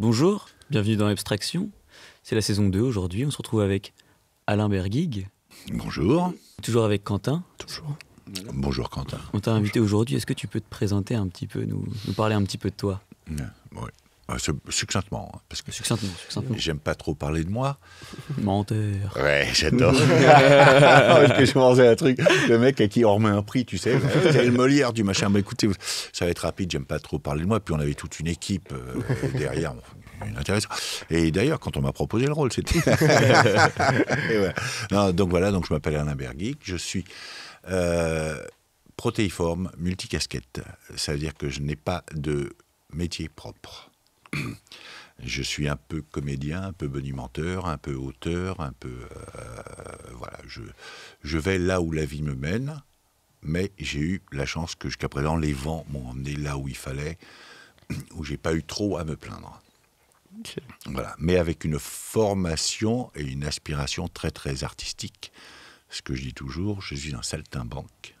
Bonjour, bienvenue dans l'abstraction. C'est la saison 2 aujourd'hui. On se retrouve avec Alain Bergig. Bonjour. Toujours avec Quentin. Toujours. Bonjour Quentin. On t'a invité aujourd'hui. Est-ce que tu peux te présenter un petit peu, nous, nous parler un petit peu de toi Oui. Ah, succinctement, hein, parce que succinctement, j'aime pas trop parler de moi. Menteur. Ouais, j'adore. je pensais un truc, le mec à qui on remet un prix, tu sais, c'est le Molière du machin. Mais bah, écoutez, ça va être rapide, j'aime pas trop parler de moi. Puis on avait toute une équipe euh, derrière, une Et d'ailleurs, quand on m'a proposé le rôle, c'était. Donc voilà, donc je m'appelle Alain Bergic, je suis. Euh, protéiforme, multicasquette. Ça veut dire que je n'ai pas de métier propre je suis un peu comédien, un peu bonimenteur, un peu auteur, un peu... Euh, voilà, je, je vais là où la vie me mène, mais j'ai eu la chance que jusqu'à présent, les vents m'ont emmené là où il fallait, où j'ai pas eu trop à me plaindre. Voilà, mais avec une formation et une aspiration très très artistique. Ce que je dis toujours, je suis un saltimbanque,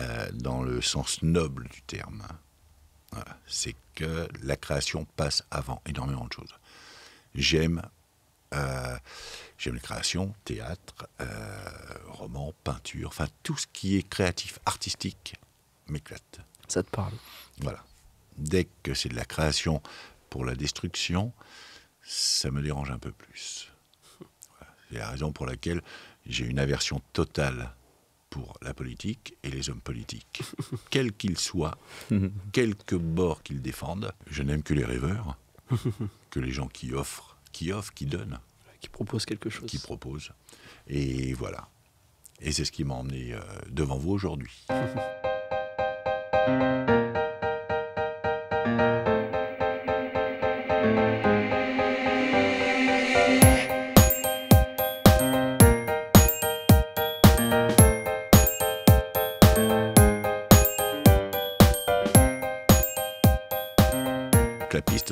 euh, dans le sens noble du terme. C'est que la création passe avant énormément de choses. J'aime euh, j'aime la création, théâtre, euh, roman, peinture, enfin tout ce qui est créatif, artistique m'éclate. Ça te parle. Voilà. Dès que c'est de la création pour la destruction, ça me dérange un peu plus. C'est la raison pour laquelle j'ai une aversion totale la politique et les hommes politiques, quels qu'ils soient, quelques bords qu'ils défendent. Je n'aime que les rêveurs, que les gens qui offrent, qui offrent, qui donnent. Qui proposent quelque chose. Qui proposent. Et voilà. Et c'est ce qui m'a emmené euh, devant vous aujourd'hui.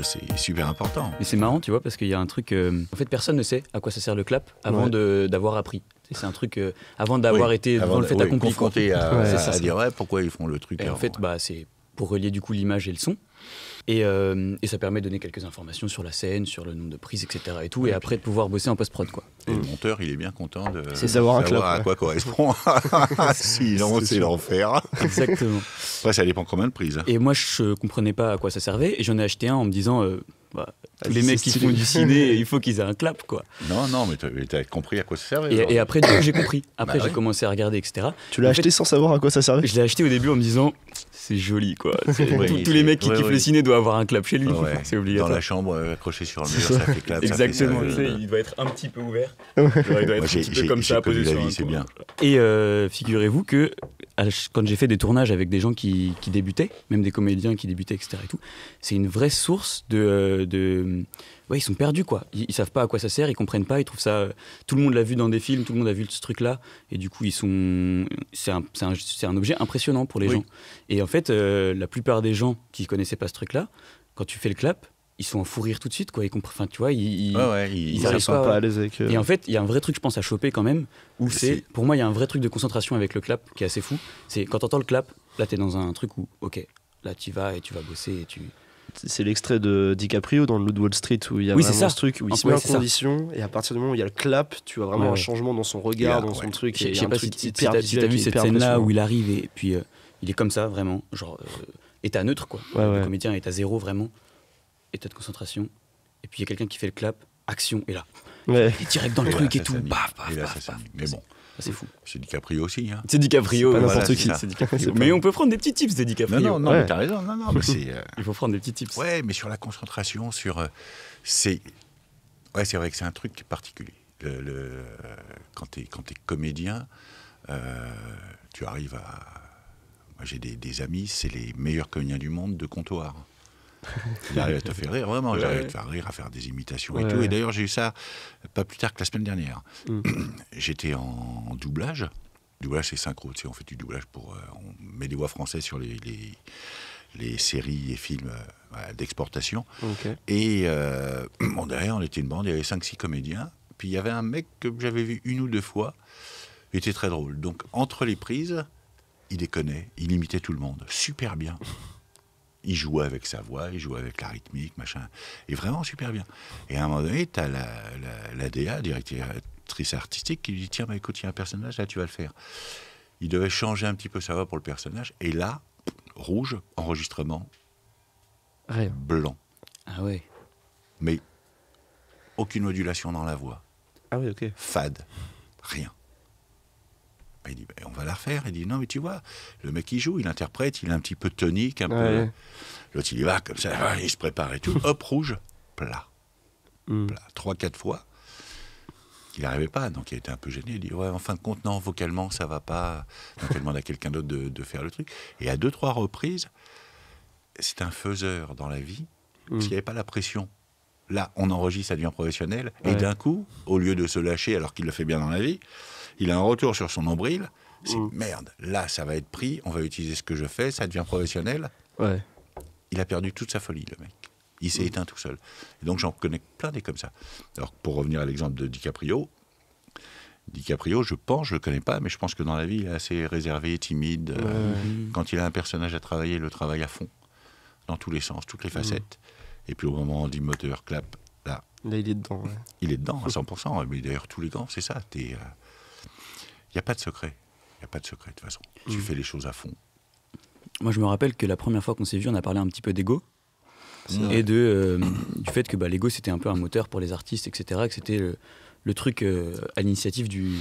c'est super important. Mais c'est marrant, tu vois, parce qu'il y a un truc. Euh, en fait, personne ne sait à quoi ça sert le clap avant d'avoir appris. C'est un truc euh, avant d'avoir été avant le fait accompli. à, dire ouais, pourquoi ils font le truc. Et en fait, bah, c'est pour relier du coup l'image et le son. Euh, et, ça permet de donner quelques informations sur la scène, sur le nombre de prises, etc. Et, tout, et après de pouvoir bosser en post-prod. Quoi. Et le monteur, il est bien content de, savoir, quoi à quoi correspond. Sinon, c'est l'enfer. Exactement. Après, ça dépend combien de prises. Et moi, je comprenais pas à quoi ça servait. Et j'en ai acheté un en me disant. Euh, bah, ah, les mecs qui font du ciné, il faut qu'ils aient un clap, quoi. Non, non, mais t'as compris à quoi ça servait. Et, après, du coup, j'ai compris. Bah après, j'ai commencé à regarder, etc. Tu l'as acheté sans savoir à quoi ça servait Je l'ai acheté au début en me disant, c'est joli, quoi. tous les mecs qui kiffent le ciné doivent avoir un clap chez lui. C'est obligatoire. Dans la chambre, euh, accroché sur le mur, ça. fait clap. Exactement. Il doit être un petit peu ouvert. il doit être un petit peu comme ça, posé sur c'est bien. Et euh, figurez-vous que quand j'ai fait des tournages avec des gens qui débutaient, même des comédiens qui débutaient, etc. et tout, c'est une vraie source de euh, de, Ouais, ils sont perdus, quoi. Ils, savent pas à quoi ça sert, ils comprennent pas, ils trouvent ça. Tout le monde l'a vu dans des films, tout le monde a vu ce truc-là. Et du coup, ils sont. C'est un, objet impressionnant pour les gens. Et en fait, euh, la plupart des gens qui connaissaient pas ce truc-là, quand tu fais le clap, ils sont en fou rire tout de suite, quoi. Ils comprennent, tu vois, ils, pas, à l'aise avec. Euh, et en fait, il y a un vrai truc, je pense, à choper quand même. Où c'est, pour moi, il y a un vrai truc de concentration avec le clap qui est assez fou. C'est quand t'entends le clap, là, t'es dans un truc où, ok, là, tu vas et tu vas bosser et tu, c'est l'extrait de DiCaprio dans le Loot Wall Street où il y a vraiment ce truc où il ah, se met en condition et à partir du moment où il y a le clap, tu vois vraiment un changement dans son regard, dans son truc. Je pas si tu as, vu cette scène-là où il arrive et puis euh, il est comme ça vraiment, genre euh, est état neutre quoi. le comédien est à zéro vraiment, état de concentration. Et puis il y a quelqu'un qui fait le clap, action et là. est direct dans le truc et tout, paf, paf, paf. Mais bon. C'est fou. C'est DiCaprio aussi. Hein. C'est DiCaprio, mais on peut prendre des petits tips c'est DiCaprio. Non, non, non t'as raison. Non, c'est, euh, Il faut prendre des petits tips. Ouais, mais sur la concentration, sur. Euh, c'est... Ouais, c'est vrai que c'est un truc particulier. Le, euh, Quand t'es quand es comédien, tu arrives à. Moi, j'ai des, des amis, c'est les meilleurs comédiens du monde de comptoir. Il à te faire rire, vraiment. J'arrive à te faire rire, à faire des imitations et tout. Et d'ailleurs, j'ai eu ça pas plus tard que la semaine dernière. Mm. J'étais en doublage. Doublage, c'est synchro. Tu sais, on fait du doublage pour. Euh, on met des voix françaises sur les, les, séries et films euh, d'exportation. Et euh, derrière, on était une bande, il y avait 5-6 comédiens. Puis il y avait un mec que j'avais vu une ou deux fois. Il était très drôle. Donc, entre les prises, il déconnait, il imitait tout le monde. Super bien. Il jouait avec sa voix, il jouait avec la rythmique, machin. Et vraiment super bien. Et à un moment donné, tu la, la, la, DA, directrice artistique, qui lui dit Tiens, écoute, il y a un personnage, là, tu vas le faire. Il devait changer un petit peu sa voix pour le personnage. Et là, rouge, enregistrement. Blanc. Ah ouais. Mais aucune modulation dans la voix. Ah oui, ok. Fade. Rien il dit, ben, on va la refaire. Il dit, non, mais tu vois, le mec il joue, il interprète, il est un petit peu tonique, un peu. L'autre, il y va comme ça, il se prépare et tout. Hop, rouge, plat. Hmm. Plat. Trois, quatre fois. Il n'arrivait pas, donc il était un peu gêné. Il dit, ouais, en fin de compte, non, vocalement, ça va pas. Donc il demande à quelqu'un d'autre de, faire le truc. Et à deux, trois reprises, c'est un faiseur dans la vie, mm. n'y avait pas la pression. Là, on enregistre, ça devient professionnel. Et d'un coup, au lieu de se lâcher alors qu'il le fait bien dans la vie, il a un retour sur son nombril, c'est mm. merde, là ça va être pris, on va utiliser ce que je fais, ça devient professionnel. Il a perdu toute sa folie, le mec. Il s'est mm. éteint tout seul. donc j'en connais plein des comme ça. Alors pour revenir à l'exemple de DiCaprio, DiCaprio, je pense, je ne le connais pas, mais je pense que dans la vie, il est assez réservé, timide. Euh, quand il a un personnage à travailler, il le travaille à fond, dans tous les sens, toutes les mm. facettes. Et puis au moment du moteur clap, là. il est dedans. Il est dedans à 100%. mais d'ailleurs, tous les grands, c'est ça. Euh, il n'y a pas de secret. Il n'y a pas de secret de toute façon. Tu mm. fais les choses à fond. Moi, je me rappelle que la première fois qu'on s'est vu, on a parlé un petit peu d'ego. Et de, euh, du fait que bah, l'ego, c'était un peu un moteur pour les artistes, etc. Que c'était le, truc euh, à l'initiative du,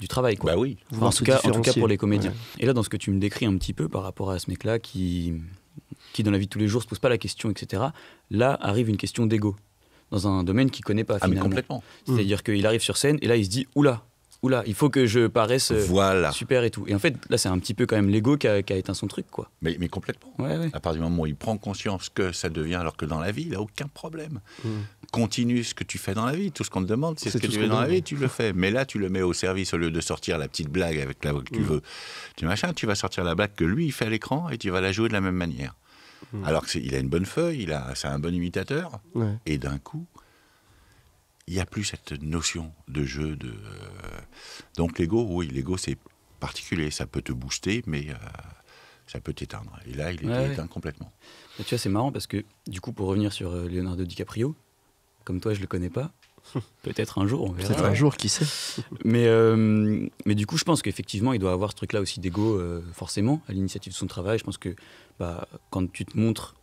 du, travail. Quoi. Bah oui. en, tout cas, en, tout cas, pour les comédiens. Et là, dans ce que tu me décris un petit peu par rapport à ce mec-là qui, qui, dans la vie de tous les jours, se pose pas la question, etc., là arrive une question d'ego dans un domaine qu'il connaît pas. Ah, finalement. complètement. C'est-à-dire mm. qu'il arrive sur scène et là, il se dit Oula, oula, il faut que je paraisse euh, super et tout. Et en fait, là, c'est un petit peu quand même l'ego qui a, éteint son truc, quoi. Mais, complètement. À partir du moment où il prend conscience que ça devient, alors que dans la vie, il n'a aucun problème. Mm. Continue ce que tu fais dans la vie. Tout ce qu'on te demande, c'est ce que tu fais dans la vie, tu le fais. Mais là, tu le mets au service au lieu de sortir la petite blague avec la que tu mm. veux. Tu machin, tu vas sortir la blague que lui, il fait à l'écran et tu vas la jouer de la même manière. Mm. Alors Alors qu'il a une bonne feuille, il a, c'est un bon imitateur. Et d'un coup, il n'y a plus cette notion de jeu. De, euh, Donc l'ego, oui, l'ego c'est particulier, ça peut te booster, mais euh, ça peut t'éteindre. Et là, il est éteint complètement. Bah, tu vois, c'est marrant parce que, du coup, pour revenir sur euh, Leonardo DiCaprio, comme toi, je ne le connais pas. Peut-être un jour, on verra. Peut-être un jour, qui sait. mais, mais du coup, je pense qu'effectivement, il doit avoir ce truc-là aussi d'ego, forcément, à l'initiative de son travail. Je pense que bah, quand tu te montres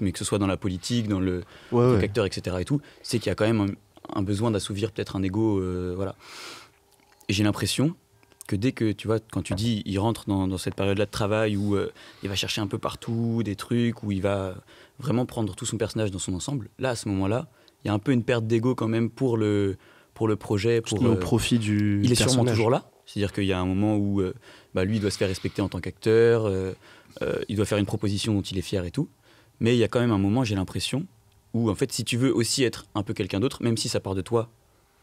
mais que ce soit dans la politique, dans le ouais, acteur, etc. et tout, c'est qu'il y a quand même un besoin d'assouvir peut-être un ego. Euh, voilà. Et j'ai l'impression que dès que, tu vois, quand tu dis, il rentre dans, cette période-là de travail où euh, il va chercher un peu partout des trucs, où il va vraiment prendre tout son personnage dans son ensemble, là, à ce moment-là, il y a un peu une perte d'ego quand même pour le, pour le projet. Pour, le euh, profit du. Il est sûrement toujours là. C'est-à-dire qu'il y a un moment où bah, lui, il doit se faire respecter en tant qu'acteur, il doit faire une proposition dont il est fier et tout. Mais il y a quand même un moment, j'ai l'impression, ou en fait, si tu veux aussi être un peu quelqu'un d'autre, même si ça part de toi,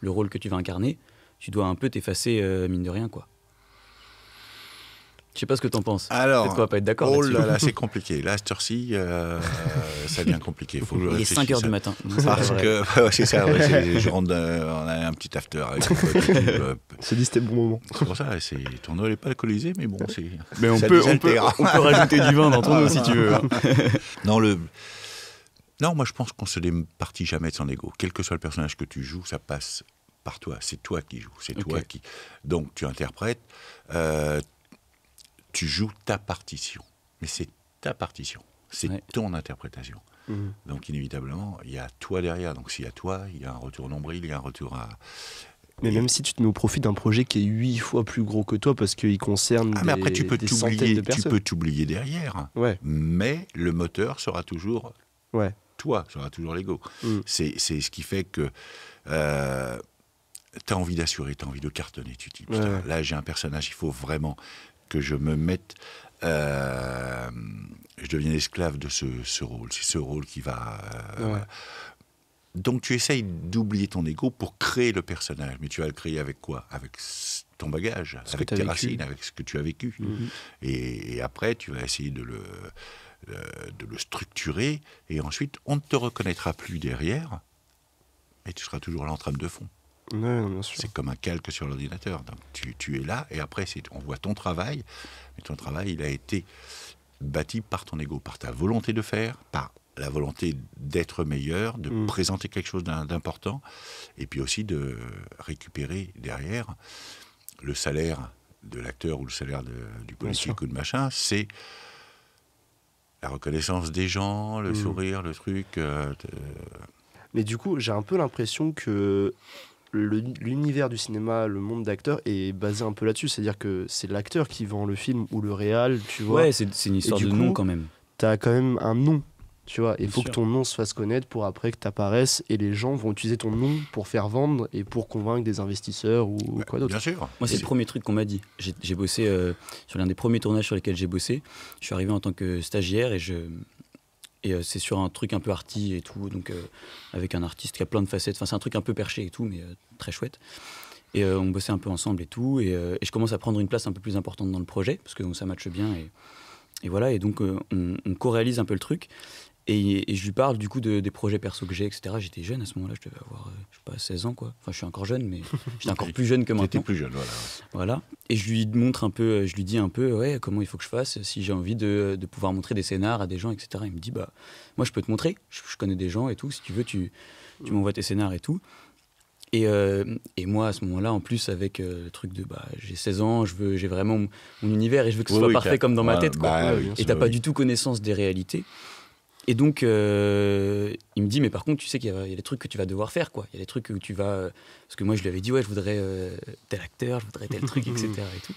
le rôle que tu vas incarner, tu dois un peu t'effacer, euh, mine de rien, quoi. Je sais pas ce que t'en penses. Alors, peut-être qu'on va pas être d'accord. Oh là là, c'est compliqué. Là, cette heure-ci, euh, ça devient compliqué. Il est 5 h du matin. Parce que c'est ça. je rentre. Euh, on un petit after. C'est dit, c'était bon moment. C'est pour ça. C'est ton eau n'est pas alcoolisée, mais bon, c'est. Mais on peut, on peut, rajouter du vin dans ton ah. eau si tu veux. Hein. non le. Non, moi je pense qu'on se départit jamais de son ego. Quel que soit le personnage que tu joues, ça passe par toi. C'est toi qui joues, c'est toi qui. Donc tu interprètes, euh, tu joues ta partition. Mais c'est ta partition, c'est ton interprétation. Mhm. Donc inévitablement, il y a toi derrière. Donc s'il y a toi, il y a un retour nombril, il y a un retour à. Mais même si tu te mets au profit d'un projet qui est huit fois plus gros que toi parce qu'il concerne ah, mais après, des, tu peux personnes. Tu peux t'oublier derrière. Ouais. Mais le moteur sera toujours ouais toi, j'aurai toujours l'ego. Mm. C'est ce qui fait que euh, tu as envie d'assurer, tu as envie de cartonner. Tu là j'ai un personnage, il faut vraiment que je me mette euh, je deviens esclave de ce, ce rôle. C'est ce rôle qui va. Euh, Donc tu essayes d'oublier ton ego pour créer le personnage, mais tu vas le créer avec quoi Avec ton bagage, avec tes racines, avec ce que tu as vécu. Mm. et, après, tu vas essayer de le euh, de le structurer, et ensuite on ne te reconnaîtra plus derrière, mais tu seras toujours là en de fond. c'est comme un calque sur l'ordinateur. Donc tu, es là, et après on voit ton travail, mais ton travail il a été bâti par ton ego, par ta volonté de faire, par la volonté d'être meilleur, de mm. présenter quelque chose d'important, et puis aussi de récupérer derrière le salaire de l'acteur ou le salaire du politique ou de machin, c'est la reconnaissance des gens, le mm. sourire, le truc. Euh, euh. Mais du coup, j'ai un peu l'impression que l'univers du cinéma, le monde d'acteurs est basé un peu là-dessus. C'est-à-dire que c'est l'acteur qui vend le film ou le réal, tu vois. Ouais, c'est une histoire de nom quand même. tu as quand même un nom tu vois, il faut que ton nom se fasse connaître pour après que tu apparaisses et les gens vont utiliser ton nom pour faire vendre et pour convaincre des investisseurs ou quoi d'autre. Bien sûr. Moi, c'est le premier truc qu'on m'a dit. J'ai bossé euh, sur l'un des premiers tournages sur lesquels j'ai bossé. Je suis arrivé en tant que stagiaire et je. Et euh, c'est sur un truc un peu arty et tout, donc euh, avec un artiste qui a plein de facettes. Enfin, c'est un truc un peu perché et tout, mais très chouette. Et on bossait un peu ensemble et tout. Et, je commence à prendre une place un peu plus importante dans le projet, parce que donc, ça matche bien. Et, et voilà, et donc on, on co-réalise un peu le truc. Et, je lui parle du coup de, des projets perso que j'ai, etc. J'étais jeune à ce moment-là, je devais avoir, euh, je sais pas, 16 ans quoi. Enfin, je suis encore jeune, mais j'étais encore plus jeune que maintenant. J'étais plus jeune, voilà. Voilà. Et je lui montre un peu, euh, je lui dis un peu, ouais, comment il faut que je fasse si j'ai envie de, de, pouvoir montrer des scénars à des gens, etc. Il me dit, bah, moi je peux te montrer, je, connais des gens et tout, si tu veux, tu, tu m'envoies tes scénars et tout. Et, euh, et, moi, à ce moment-là, en plus, avec le truc de bah, j'ai 16 ans, je veux, j'ai vraiment mon, univers et je veux que ce soit parfait comme dans ma tête. Quoi. Bah, et t'as pas du tout connaissance des réalités. Et donc, euh, il me dit, mais par contre, tu sais qu'il y, a des trucs que tu vas devoir faire, quoi. Il y a des trucs où tu vas. Euh, parce que moi, je lui avais dit, ouais, je voudrais euh, tel acteur, je voudrais tel truc, etc. Et, tout.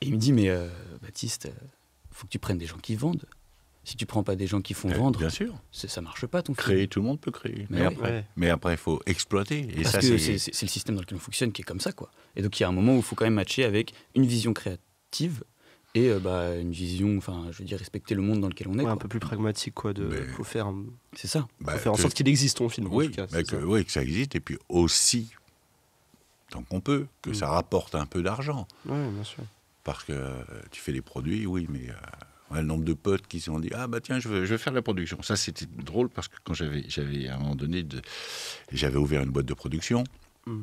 et il me dit, mais Baptiste, faut que tu prennes des gens qui vendent. Si tu prends pas des gens qui font eh, vendre, bien sûr, ça marche pas. Ton créer, tout le monde peut créer. Mais, après, mais après, il faut exploiter. Et parce que c'est le système dans lequel on fonctionne qui est comme ça, quoi. Et donc, il y a un moment où il faut quand même matcher avec une vision créative et euh, bah, une vision, enfin, je veux dire, respecter le monde dans lequel on est. un peu plus pragmatique, quoi. De, faire, c'est ça. Bah, faire en sorte qu'il existe ton film. Oui, en que, ça. oui, que ça existe, et puis aussi, tant qu'on peut, que mm. ça rapporte un peu d'argent. Oui, bien sûr. Parce que euh, tu fais des produits, oui, mais euh, le nombre de potes qui se sont dit ah bah tiens, je veux, je veux faire la production. Ça, c'était drôle parce que quand j'avais, j'avais à un moment donné, j'avais ouvert une boîte de production, mm.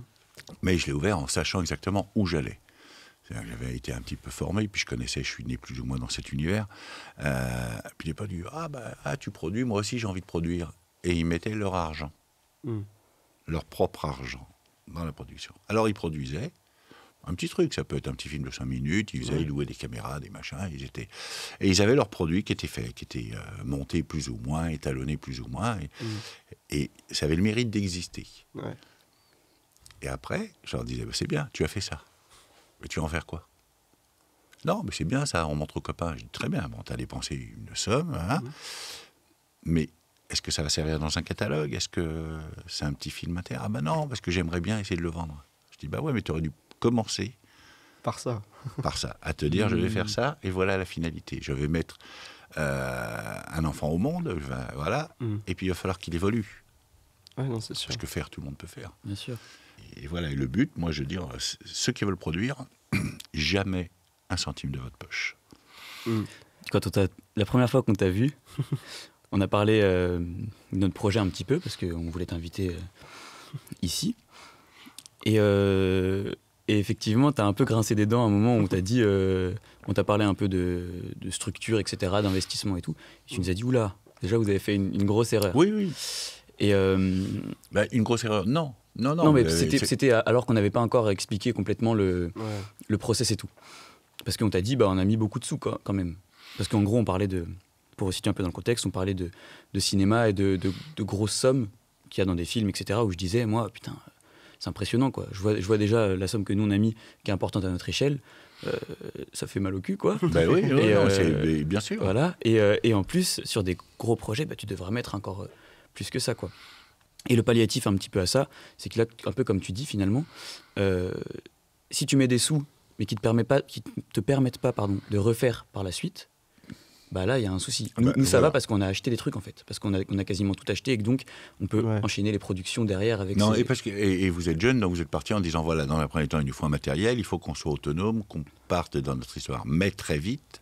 mais je l'ai ouvert en sachant exactement où j'allais. J'avais été un petit peu formé, puis je connaissais, je suis né plus ou moins dans cet univers. Euh, puis j'ai pas dit ah bah ah, tu produis, moi aussi j'ai envie de produire. Et ils mettaient leur argent, hmm. leur propre argent dans la production. Alors ils produisaient un petit truc, ça peut être un petit film de 5 minutes, ils louaient des caméras, des machins, ils étaient... Et ils avaient leurs produits qui était fait, qui était euh, monté plus ou moins, étalonné plus ou moins, hmm. et, ça avait le mérite d'exister. Et après, je leur disais, bah, c'est bien, tu as fait ça. Mais tu vas en faire quoi Non, mais c'est bien ça, on montre aux copains. Je dis Très bien, bon, tu as dépensé une somme. Hein mhm. Mais est-ce que ça va servir dans un catalogue Est-ce que c'est un petit film terre Ah ben non, parce que j'aimerais bien essayer de le vendre. Je dis Bah ouais, mais tu aurais dû commencer. Par ça. par ça. À te dire, je vais faire mhm. ça, et voilà la finalité. Je vais mettre euh, un enfant au monde, voilà, mhm. et puis il va falloir qu'il évolue. Ouais, non, sûr. Parce que faire, tout le monde peut faire. Bien sûr et voilà, le but, moi je veux dire, euh, ceux qui veulent produire, jamais un centime de votre poche. Mm. Quand la première fois qu'on t'a vu, on a parlé euh, de notre projet un petit peu, parce qu'on voulait t'inviter euh, ici. Et, effectivement, t'as un peu grincé des dents à un moment où t'as dit, on t'a parlé un peu de, structure, etc., d'investissement et tout. tu nous as dit, oula, déjà vous avez fait une, grosse erreur. Oui, oui. Et bah, une grosse erreur, non. Non, non, mais c'était alors qu'on n'avait pas encore expliqué complètement le, le process et tout. Parce qu'on t'a dit, bah, on a mis beaucoup de sous quand même. Parce qu'en gros, on parlait de, pour situer un peu dans le contexte, on parlait de, de cinéma et de, grosses sommes qu'il y a dans des films, etc. Où je disais, moi, putain, c'est impressionnant quoi. Je vois, déjà la somme que nous on a mis, qui est importante à notre échelle. Euh, ça fait mal au cul, quoi. Bah oui, et, euh, bien sûr. Voilà. Euh, et, en plus, sur des gros projets, bah, tu devrais mettre encore plus que ça, quoi. Et le palliatif un petit peu à ça, c'est que a un peu comme tu dis finalement, euh, si tu mets des sous, mais qui ne te, permet pas, qui te permettent pas pardon, de refaire par la suite, bah là, il y a un souci. Ah bah, nous, ça va parce qu'on a acheté des trucs, en fait. Parce qu'on a, quasiment tout acheté et que donc, on peut enchaîner les productions derrière avec Non, et, parce que, et, vous êtes jeune, donc vous êtes parti en disant voilà, dans la première temps, il nous faut un matériel, il faut qu'on soit autonome, qu'on parte dans notre histoire. Mais très vite,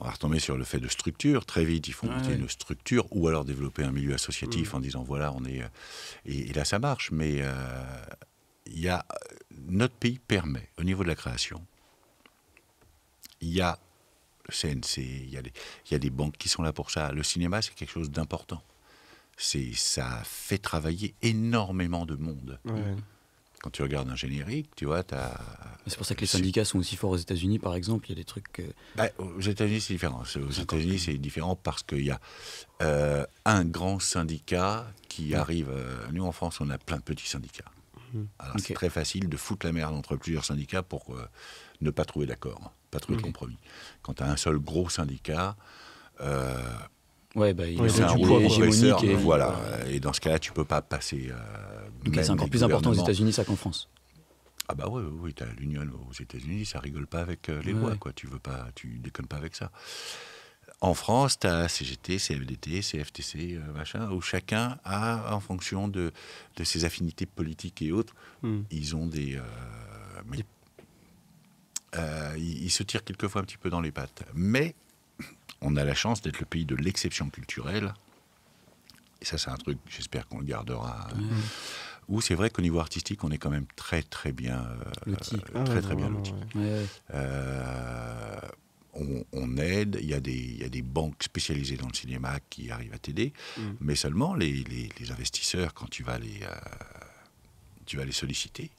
on va retomber sur le fait de structure. Très vite, il faut une structure ou alors développer un milieu associatif mm. en disant voilà, on est. Euh, et, là, ça marche. Mais euh, il y a, notre pays permet, au niveau de la création, il y a le CNC, il y a, des, des banques qui sont là pour ça. Le cinéma, c'est quelque chose d'important. C'est, ça fait travailler énormément de monde quand tu regardes un générique, tu vois, t'as. C'est pour ça que les syndicats sont aussi forts aux États-Unis, par exemple. Il y a des trucs. Bah, aux États-Unis, c'est différent. Aux États-Unis, c'est différent parce qu'il y a euh, un grand syndicat qui mm. arrive. Euh, nous, en France, on a plein de petits syndicats. Mm. Alors, c'est très facile de foutre la merde entre plusieurs syndicats pour euh, ne pas trouver d'accord, hein, pas trouver de compromis. Quand tu as un seul gros syndicat. Ouais, bah, il un gros hein, Voilà. Et dans ce cas-là, tu peux pas passer. Euh, c'est encore plus important aux États-Unis ça qu'en France. Ah bah oui, oui, as l'union aux États-Unis, ça rigole pas avec euh, les lois, quoi. Tu veux pas, tu déconnes pas avec ça. En France, tu as CGT, CFDT, CFTC, euh, machin, où chacun a, en fonction de, de ses affinités politiques et autres, hmm. ils ont des. Euh, ils se tirent quelquefois un petit peu dans les pattes. Mais on a la chance d'être le pays de l'exception culturelle. Et ça, c'est un truc, j'espère qu'on le gardera. ou c'est vrai qu'au niveau artistique, on est quand même très très bien l'outil euh, très ah très, bien euh, on, aide, il y, a des, y, a des banques spécialisées dans le cinéma qui arrivent à t'aider, mm. mais seulement les, investisseurs, quand tu vas les, euh, tu vas les solliciter,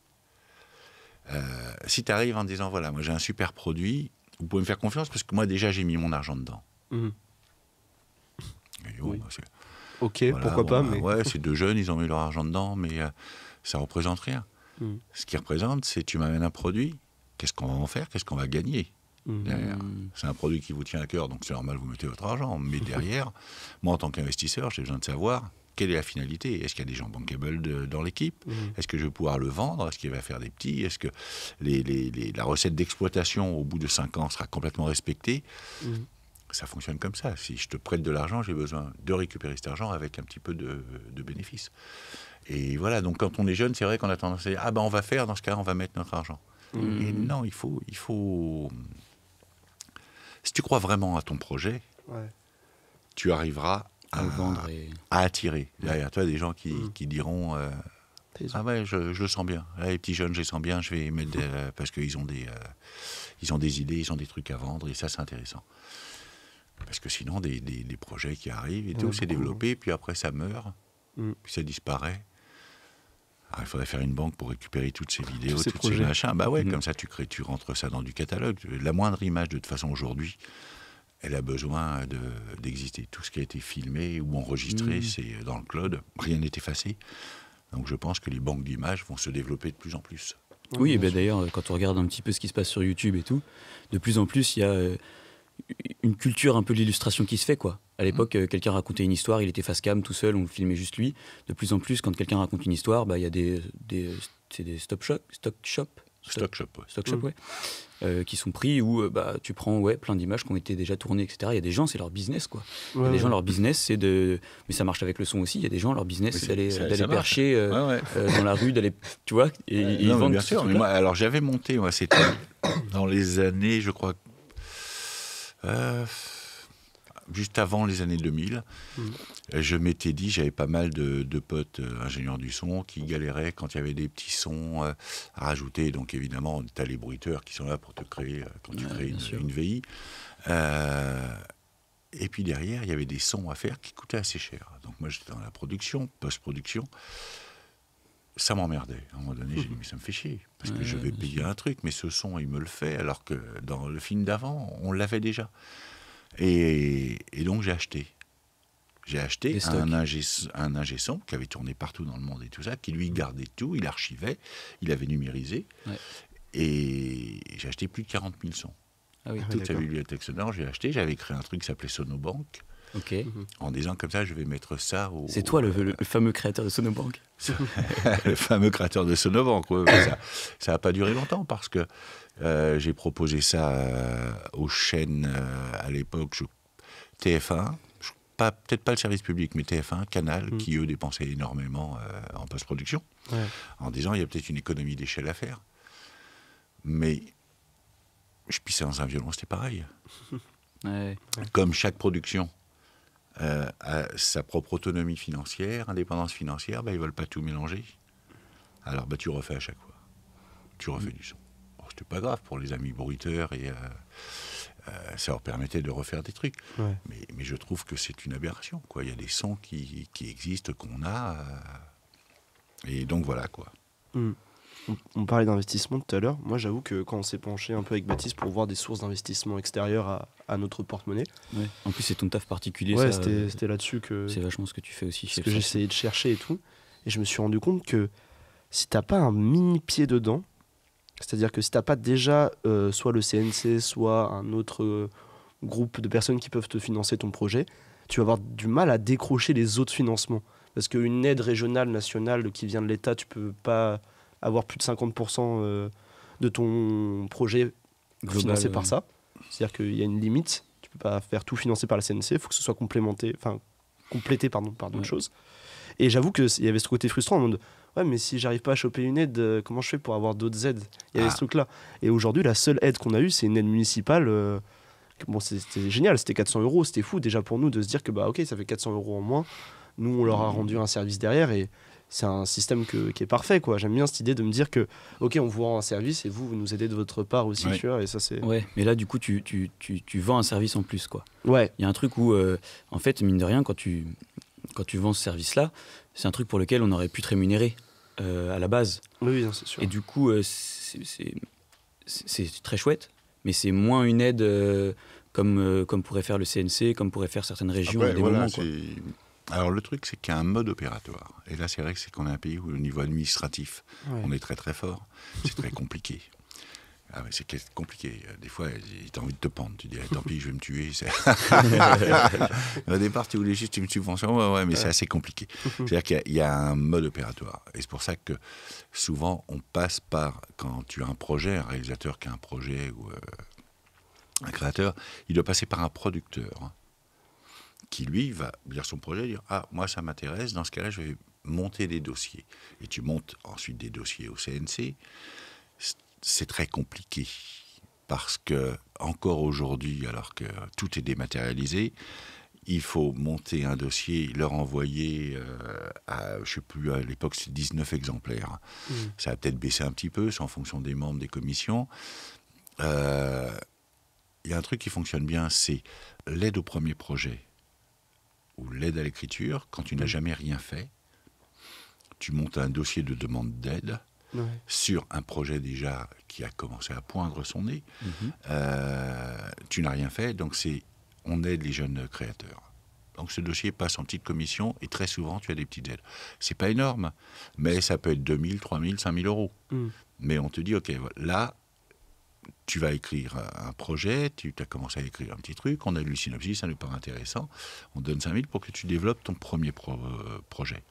si tu arrives en disant voilà, moi j'ai un super produit, vous pouvez me faire confiance parce que moi déjà j'ai mis mon argent dedans. Mhm. ok, pourquoi pas. Bah ouais, c'est deux jeunes, ils ont mis leur argent dedans, mais ça euh, ça représente rien. Mhm. Ce qui représente, c'est tu m'amènes un produit, qu'est-ce qu'on va en faire, qu'est-ce qu'on va gagner mhm. C'est un produit qui vous tient à cœur, donc c'est normal, vous mettez votre argent. Mais derrière, moi, en tant qu'investisseur, j'ai besoin de savoir quelle est la finalité Est-ce qu'il y a des gens bankable dans l'équipe Est-ce que je vais pouvoir le vendre Est-ce qu'il va faire des petits Est-ce que les, la recette d'exploitation au bout de 5 ans sera complètement respectée ça fonctionne comme ça. Si je te prête de l'argent, j'ai besoin de récupérer cet argent avec un petit peu de, de bénéfice. Et voilà, donc quand on est jeune, c'est vrai qu'on a tendance à dire, ah ben on va faire, dans ce cas on va mettre notre argent. Mmh. Et non, il faut, il faut... Si tu crois vraiment à ton projet, tu arriveras à, vendre et... à attirer derrière toi des gens qui, mmh. diront... Euh, ah ouais, je, le sens bien. Ah, les petits jeunes, je les sens bien. Je vais mettre euh, parce qu'ils ont des, euh, ils ont des idées, ils ont des trucs à vendre et ça, c'est intéressant parce que sinon, des, des, projets qui arrivent et tout, c'est développé, puis après ça meurt, mm. puis ça disparaît. Alors, ah, il faudrait faire une banque pour récupérer toutes ces vidéos, tous ces, toutes ces machins. Bah ouais, mm. comme ça, tu, crées, tu rentres ça dans du catalogue. La moindre image, de toute façon, aujourd'hui, elle a besoin d'exister. Tout ce qui a été filmé ou enregistré, mm. c'est dans le cloud, rien n'est effacé. Donc je pense que les banques d'images vont se développer de plus en plus. Oui, ben d'ailleurs, quand on regarde un petit peu ce qui se passe sur YouTube et tout, de plus en plus, il y a euh, une culture un peu l'illustration qui se fait, quoi. À mm. l'époque, euh, quelqu'un racontait une histoire, il était face cam tout seul, on filmait juste lui. De plus en plus, quand quelqu'un raconte une histoire, bah, il y a des, des, des stop shop, stock shop, stock shop, ouais. Stock mm. shop, euh, qui sont pris où euh, bah, tu prends ouais, plein d'images qui ont été déjà tournées, etc. Il y a des gens, c'est leur business, quoi. des gens, leur business, c'est de. Mais ça marche avec le son aussi. Il y a des gens, leur business, c'est d'aller percher dans la rue, d'aller. Tu vois et, ils vendent Bien alors, j'avais monté, moi, c'était dans les années, je crois, euh, juste avant les années 2000. Mm. Je m'étais dit, j'avais pas mal de, potes euh, ingénieurs du son qui galéraient quand il y avait des petits sons euh, à rajouter. Donc évidemment, tu as les bruiteurs qui sont là pour te créer, une, une, VI. et puis derrière, il y avait des sons à faire qui coûtaient assez cher. Donc moi, j'étais dans la production, post-production ça m'emmerdait. À un moment donné, j'ai dit, mais ça me fait chier, parce que je vais payer un truc, mais ce son, il me le fait, alors que dans le film d'avant, on l'avait déjà. Et, donc, j'ai acheté. J'ai acheté un ingé, un ingé son qui avait tourné partout dans le monde et tout ça, qui lui gardait tout, il archivait, il avait numérisé. Et j'ai acheté plus de 40 000 sons. Ah oui, Toute ah la bibliothèque sonore, j'ai acheté. J'avais créé un truc qui s'appelait Sonobank Mhm. En disant comme ça, je vais mettre ça au. C'est toi le, fameux créateur de Sonobank Le fameux créateur de Sonobank, quoi. ça n'a pas duré longtemps parce que euh, j'ai proposé ça euh, aux chaînes euh, à l'époque, TF1, peut-être pas le service public, mais TF1, Canal, mhm. qui eux dépensaient énormément en post-production, en disant il y a peut-être une économie d'échelle à faire. Mais je pissais dans un violon, c'était pareil. Comme chaque production euh, à sa propre autonomie financière, indépendance financière, ben, ils ne veulent pas tout mélanger. Alors bah, tu refais à chaque fois. Tu refais mm. du son. Oh, c'était pas grave pour les amis bruiteurs et euh, euh, ça leur permettait de refaire des trucs. Mais, je trouve que c'est une aberration. Quoi. Il y a des sons qui, existent, qu'on a. et donc voilà quoi. Mm. On, parlait d'investissement tout à l'heure. Moi, j'avoue que quand on s'est penché un peu avec Baptiste pour voir des sources d'investissement extérieures à, notre porte-monnaie. En plus, c'est ton taf particulier. Euh, c'était là-dessus que. C'est vachement ce que tu fais aussi. Ce que j'essayais de chercher et tout. Et je me suis rendu compte que si t'as pas un mini pied dedans, c'est-à-dire que si t'as pas déjà euh, soit le CNC, soit un autre euh, groupe de personnes qui peuvent te financer ton projet, tu vas avoir du mal à décrocher les autres financements. Parce qu'une aide régionale, nationale qui vient de l'État, tu peux pas avoir plus de 50% euh, de ton projet financé par ça. C'est-à-dire qu'il y a une limite. Tu peux pas faire tout financer par la CNC. Il faut que ce soit complémenté, enfin complété pardon, par d'autres choses. Et j'avoue qu'il y avait ce côté frustrant en ouais mais si j'arrive pas à choper une aide, euh, comment je fais pour avoir d'autres aides Il y avait ah. ce truc-là. Et aujourd'hui, la seule aide qu'on a eue, c'est une aide municipale. Euh, bon, c'était génial, c'était 400 euros, c'était fou déjà pour nous de se dire que bah ok, ça fait 400 euros en moins. Nous, on leur a mmh. rendu un service derrière et c'est un système qui est parfait quoi j'aime bien cette idée de me dire que ok on vous rend un service et vous vous nous aidez de votre part aussi et ça c'est ouais mais là du coup tu, tu, tu, tu, vends un service en plus quoi ouais il y a un truc où euh, en fait mine de rien quand tu quand tu vends ce service là c'est un truc pour lequel on aurait pu te rémunérer euh, à la base oui bien sûr et du coup euh, c'est c'est très chouette mais c'est moins une aide comme, comme pourrait faire le CNC, comme pourraient faire certaines régions Après, voilà, moments. Alors le truc, c'est qu'il y a un mode opératoire. Et là, c'est vrai que c'est qu'on est un pays où le niveau administratif, on est très très fort. C'est très compliqué. Ah, mais c'est compliqué. Des fois, t'as envie de te pendre. Tu dis, tant pis, je vais me tuer. Au départ, tu voulais juste une subvention. Ouais, ouais, mais c'est assez compliqué. C'est-à-dire qu'il y, a un mode opératoire. Et c'est pour ça que souvent, on passe par, quand tu as un projet, un réalisateur qui a un projet ou euh, un créateur, il doit passer par un producteur qui lui va lire son projet et dire Ah, moi ça m'intéresse, dans ce cas-là, je vais monter des dossiers. Et tu montes ensuite des dossiers au CNC. C'est très compliqué parce que, encore aujourd'hui, alors que tout est dématérialisé, il faut monter un dossier, leur envoyer, euh, à, je sais plus, à l'époque c'est 19 exemplaires. Mmh. Ça a peut-être baissé un petit peu, c'est en fonction des membres des commissions. Euh, il y a un truc qui fonctionne bien, c'est l'aide au premier projet ou l'aide à l'écriture, quand tu n'as mm. jamais rien fait, tu montes un dossier de demande d'aide sur un projet déjà qui a commencé à poindre son nez. Mm-hmm. Euh, tu n'as rien fait, donc c'est on aide les jeunes créateurs. Donc ce dossier passe en petite commission et très souvent tu as des petites aides. C'est pas énorme, mais ça peut être 2000, 3000, 5000 euros. Mm. Mais on te dit, ok, là, tu vas écrire un projet, tu as commencé à écrire un petit truc, on a lu le synopsis, ça nous paraît intéressant, on donne 5000 pour que tu développes ton premier euh, projet.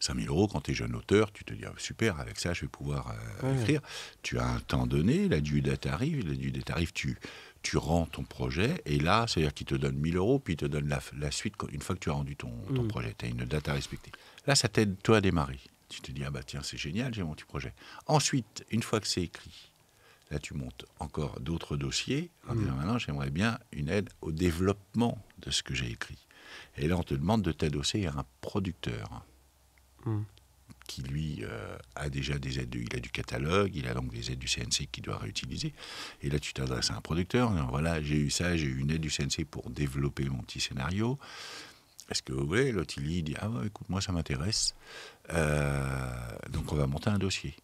5000 hmm. euros, quand tu es jeune auteur, tu te dis ah, super, avec ça je vais pouvoir euh, écrire. Tu as un temps donné, la due date arrive, la due date arrive, tu, tu rends ton projet, et là, c'est-à-dire qu'il te donne 1000 euros, puis il te donne la, suite une fois que tu as rendu ton, hmm. projet, tu as une date à respecter. Là, ça t'aide toi à démarrer. Tu te dis, ah bah tiens, c'est génial, j'ai mon petit projet. Ensuite, une fois que c'est écrit, Là, tu montes encore d'autres dossiers en hmm. disant maintenant, j'aimerais bien une aide au développement de ce que j'ai écrit. Et là, on te demande de t'adosser à un producteur hmm. qui, lui, euh, a déjà des aides, il a du catalogue, il a donc des aides du CNC qu'il doit réutiliser. Et là, tu t'adresses à un producteur, en voilà, j'ai eu ça, j'ai eu une aide du CNC pour développer mon petit scénario. Est-ce que vous voulez L'autre, dit, ah écoute, moi, ça m'intéresse. Euh, donc, on va monter un dossier.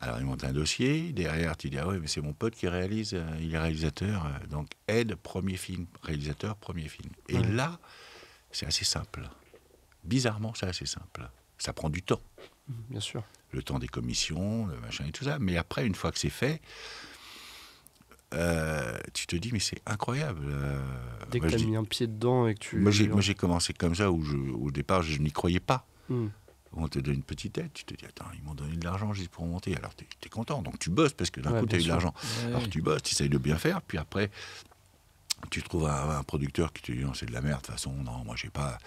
Alors il monte un dossier, derrière tu dis ah ouais mais c'est mon pote qui réalise, euh, il est réalisateur, euh, donc aide, premier film, réalisateur, premier film. Et là, c'est assez simple. Bizarrement, c'est assez simple. Ça prend du temps. Mmh, bien sûr. Le temps des commissions, le machin et tout ça. Mais après, une fois que c'est fait, euh, tu te dis mais c'est incroyable. Dès que tu mis un pied dedans et que tu... Moi hein. j'ai commencé comme ça, où au départ je n'y croyais pas. Mmh on te donne une petite aide, tu te dis, attends, ils m'ont donné de l'argent juste pour monter. Alors, tu es, content, donc tu bosses parce que d'un coup, tu as eu de l'argent. Alors, tu bosses, tu essayes de bien faire, puis après, tu trouves un, producteur qui te dit, non, c'est de la merde, de toute façon, non, moi, j'ai pas.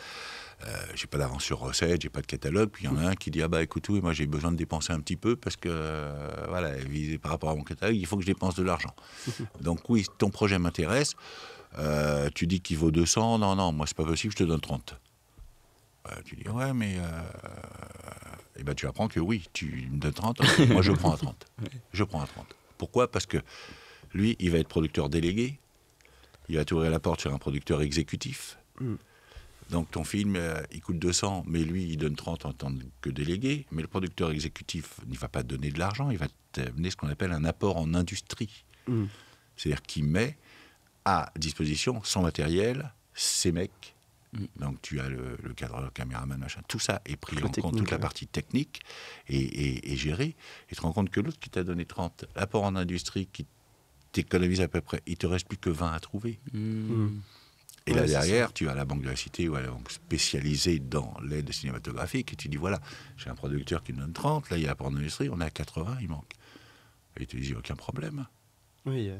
Euh, j'ai pas d'avance sur recette, j'ai pas de catalogue. Puis il y en a un qui dit ah bah écoute oui, moi j'ai besoin de dépenser un petit peu parce que euh, voilà, par rapport à mon catalogue, il faut que je dépense de l'argent. Donc oui, ton projet m'intéresse. Euh, tu dis qu'il vaut 200, non non, moi c'est pas possible, je te donne 30. Euh, tu dis, ouais, mais. et euh, eh ben, tu apprends que oui, tu me donnes 30, moi je prends à 30. Je prends à 30. Pourquoi Parce que lui, il va être producteur délégué, il va t'ouvrir la porte sur un producteur exécutif. Mm. Donc ton film, euh, il coûte 200, mais lui, il donne 30 en tant que délégué. Mais le producteur exécutif n'y va pas donner de l'argent, il va donner ce qu'on appelle un apport en industrie. Mm. C'est-à-dire qu'il met à disposition son matériel, ses mecs, Mm. Donc tu as le, cadre, le caméraman, machin. Tout ça est pris en compte, toute la partie technique est, gérée. Et tu te rends compte que l'autre qui t'a donné 30, l'apport en industrie qui t'économise à peu près, il te reste plus que 20 à trouver. Mm. Et là derrière, tu as la banque de la cité ou la spécialisée dans l'aide cinématographique et tu dis voilà, j'ai un producteur qui me donne 30, là il y a l'apport en industrie, on est à 80, il manque. Et tu dis aucun problème. Oui. Euh.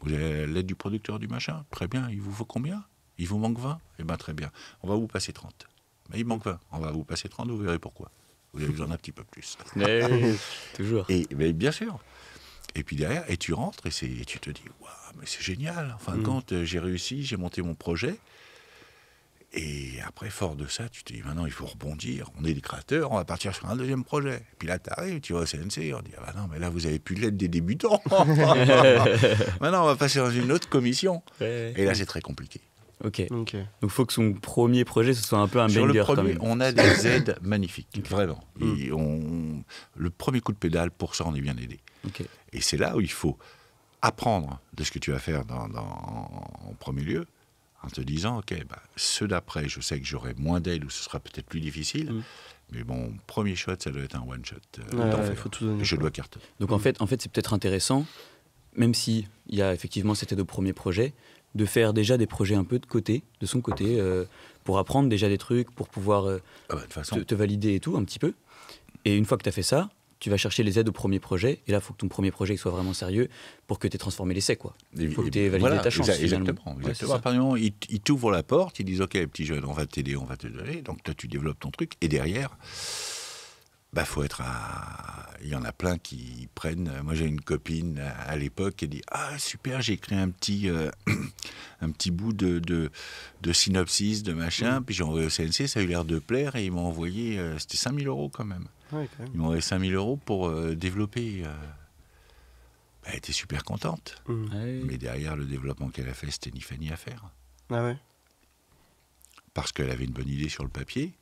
Vous avez l'aide du producteur du machin, très bien, il vous faut combien il vous manque 20 Eh bien, très bien. On va vous passer 30. Mais il manque 20. On va vous passer 30, vous verrez pourquoi. Vous avez besoin d'un petit peu plus. Mais, toujours. Et mais bien sûr. Et puis derrière, et tu rentres et, tu te dis Waouh, mais c'est génial. Enfin mm. quand euh, j'ai réussi, j'ai monté mon projet. Et après, fort de ça, tu te dis maintenant, il faut rebondir. On est des créateurs, on va partir sur un deuxième projet. Et puis là, tu arrives, tu vas au CNC, on dit ah bah non, mais là, vous avez plus l'aide des débutants. maintenant, on va passer dans une autre commission. Et là, c'est très compliqué. Ok. Donc, il faut que son premier projet, ce soit un peu un Sur Le premier, On a des aides magnifiques, vraiment. Mm. le premier coup de pédale, pour ça, on est bien aidé. Et c'est là où il faut apprendre de ce que tu vas faire dans, en premier lieu, en te disant, OK, bah, ceux d'après, je sais que j'aurai moins d'aides ou ce sera peut-être plus difficile. Mm. Mais bon, premier shot, ça doit être un one shot. Euh, je dois carton. Donc en mm. fait, en fait c'est peut-être intéressant, même s'il y a effectivement c'était aide au premier projet, de faire déjà des projets un peu de côté, de son côté, ah, euh, pour apprendre déjà des trucs, pour pouvoir euh, ah bah, Te, valider et tout, un petit peu. Et une fois que tu as fait ça, tu vas chercher les aides au premier projet. Et là, il faut que ton premier projet soit vraiment sérieux pour que tu aies transformé l'essai. quoi. Il faut que tu aies validé ta chance. Exactement. exactement. ils, ils t'ouvrent la porte, ils disent Ok, petit jeune, on va t'aider, on va te donner. Donc, toi, tu développes ton truc. Et derrière, bah, faut être Il y en a plein qui prennent. Moi, j'ai une copine à l'époque qui dit Ah, super, j'ai écrit un petit, euh, un petit bout de, de, synopsis, de machin. Mm. Puis j'ai envoyé au CNC, ça a eu l'air de plaire. Et ils m'ont envoyé, euh, c'était 5000 euros quand même. Ils m'ont envoyé 5000 euros pour euh, développer. Bah, elle était super contente. Mm. Ah Mais derrière le développement qu'elle a fait, c'était ni à faire. Ah Parce qu'elle avait une bonne idée sur le papier.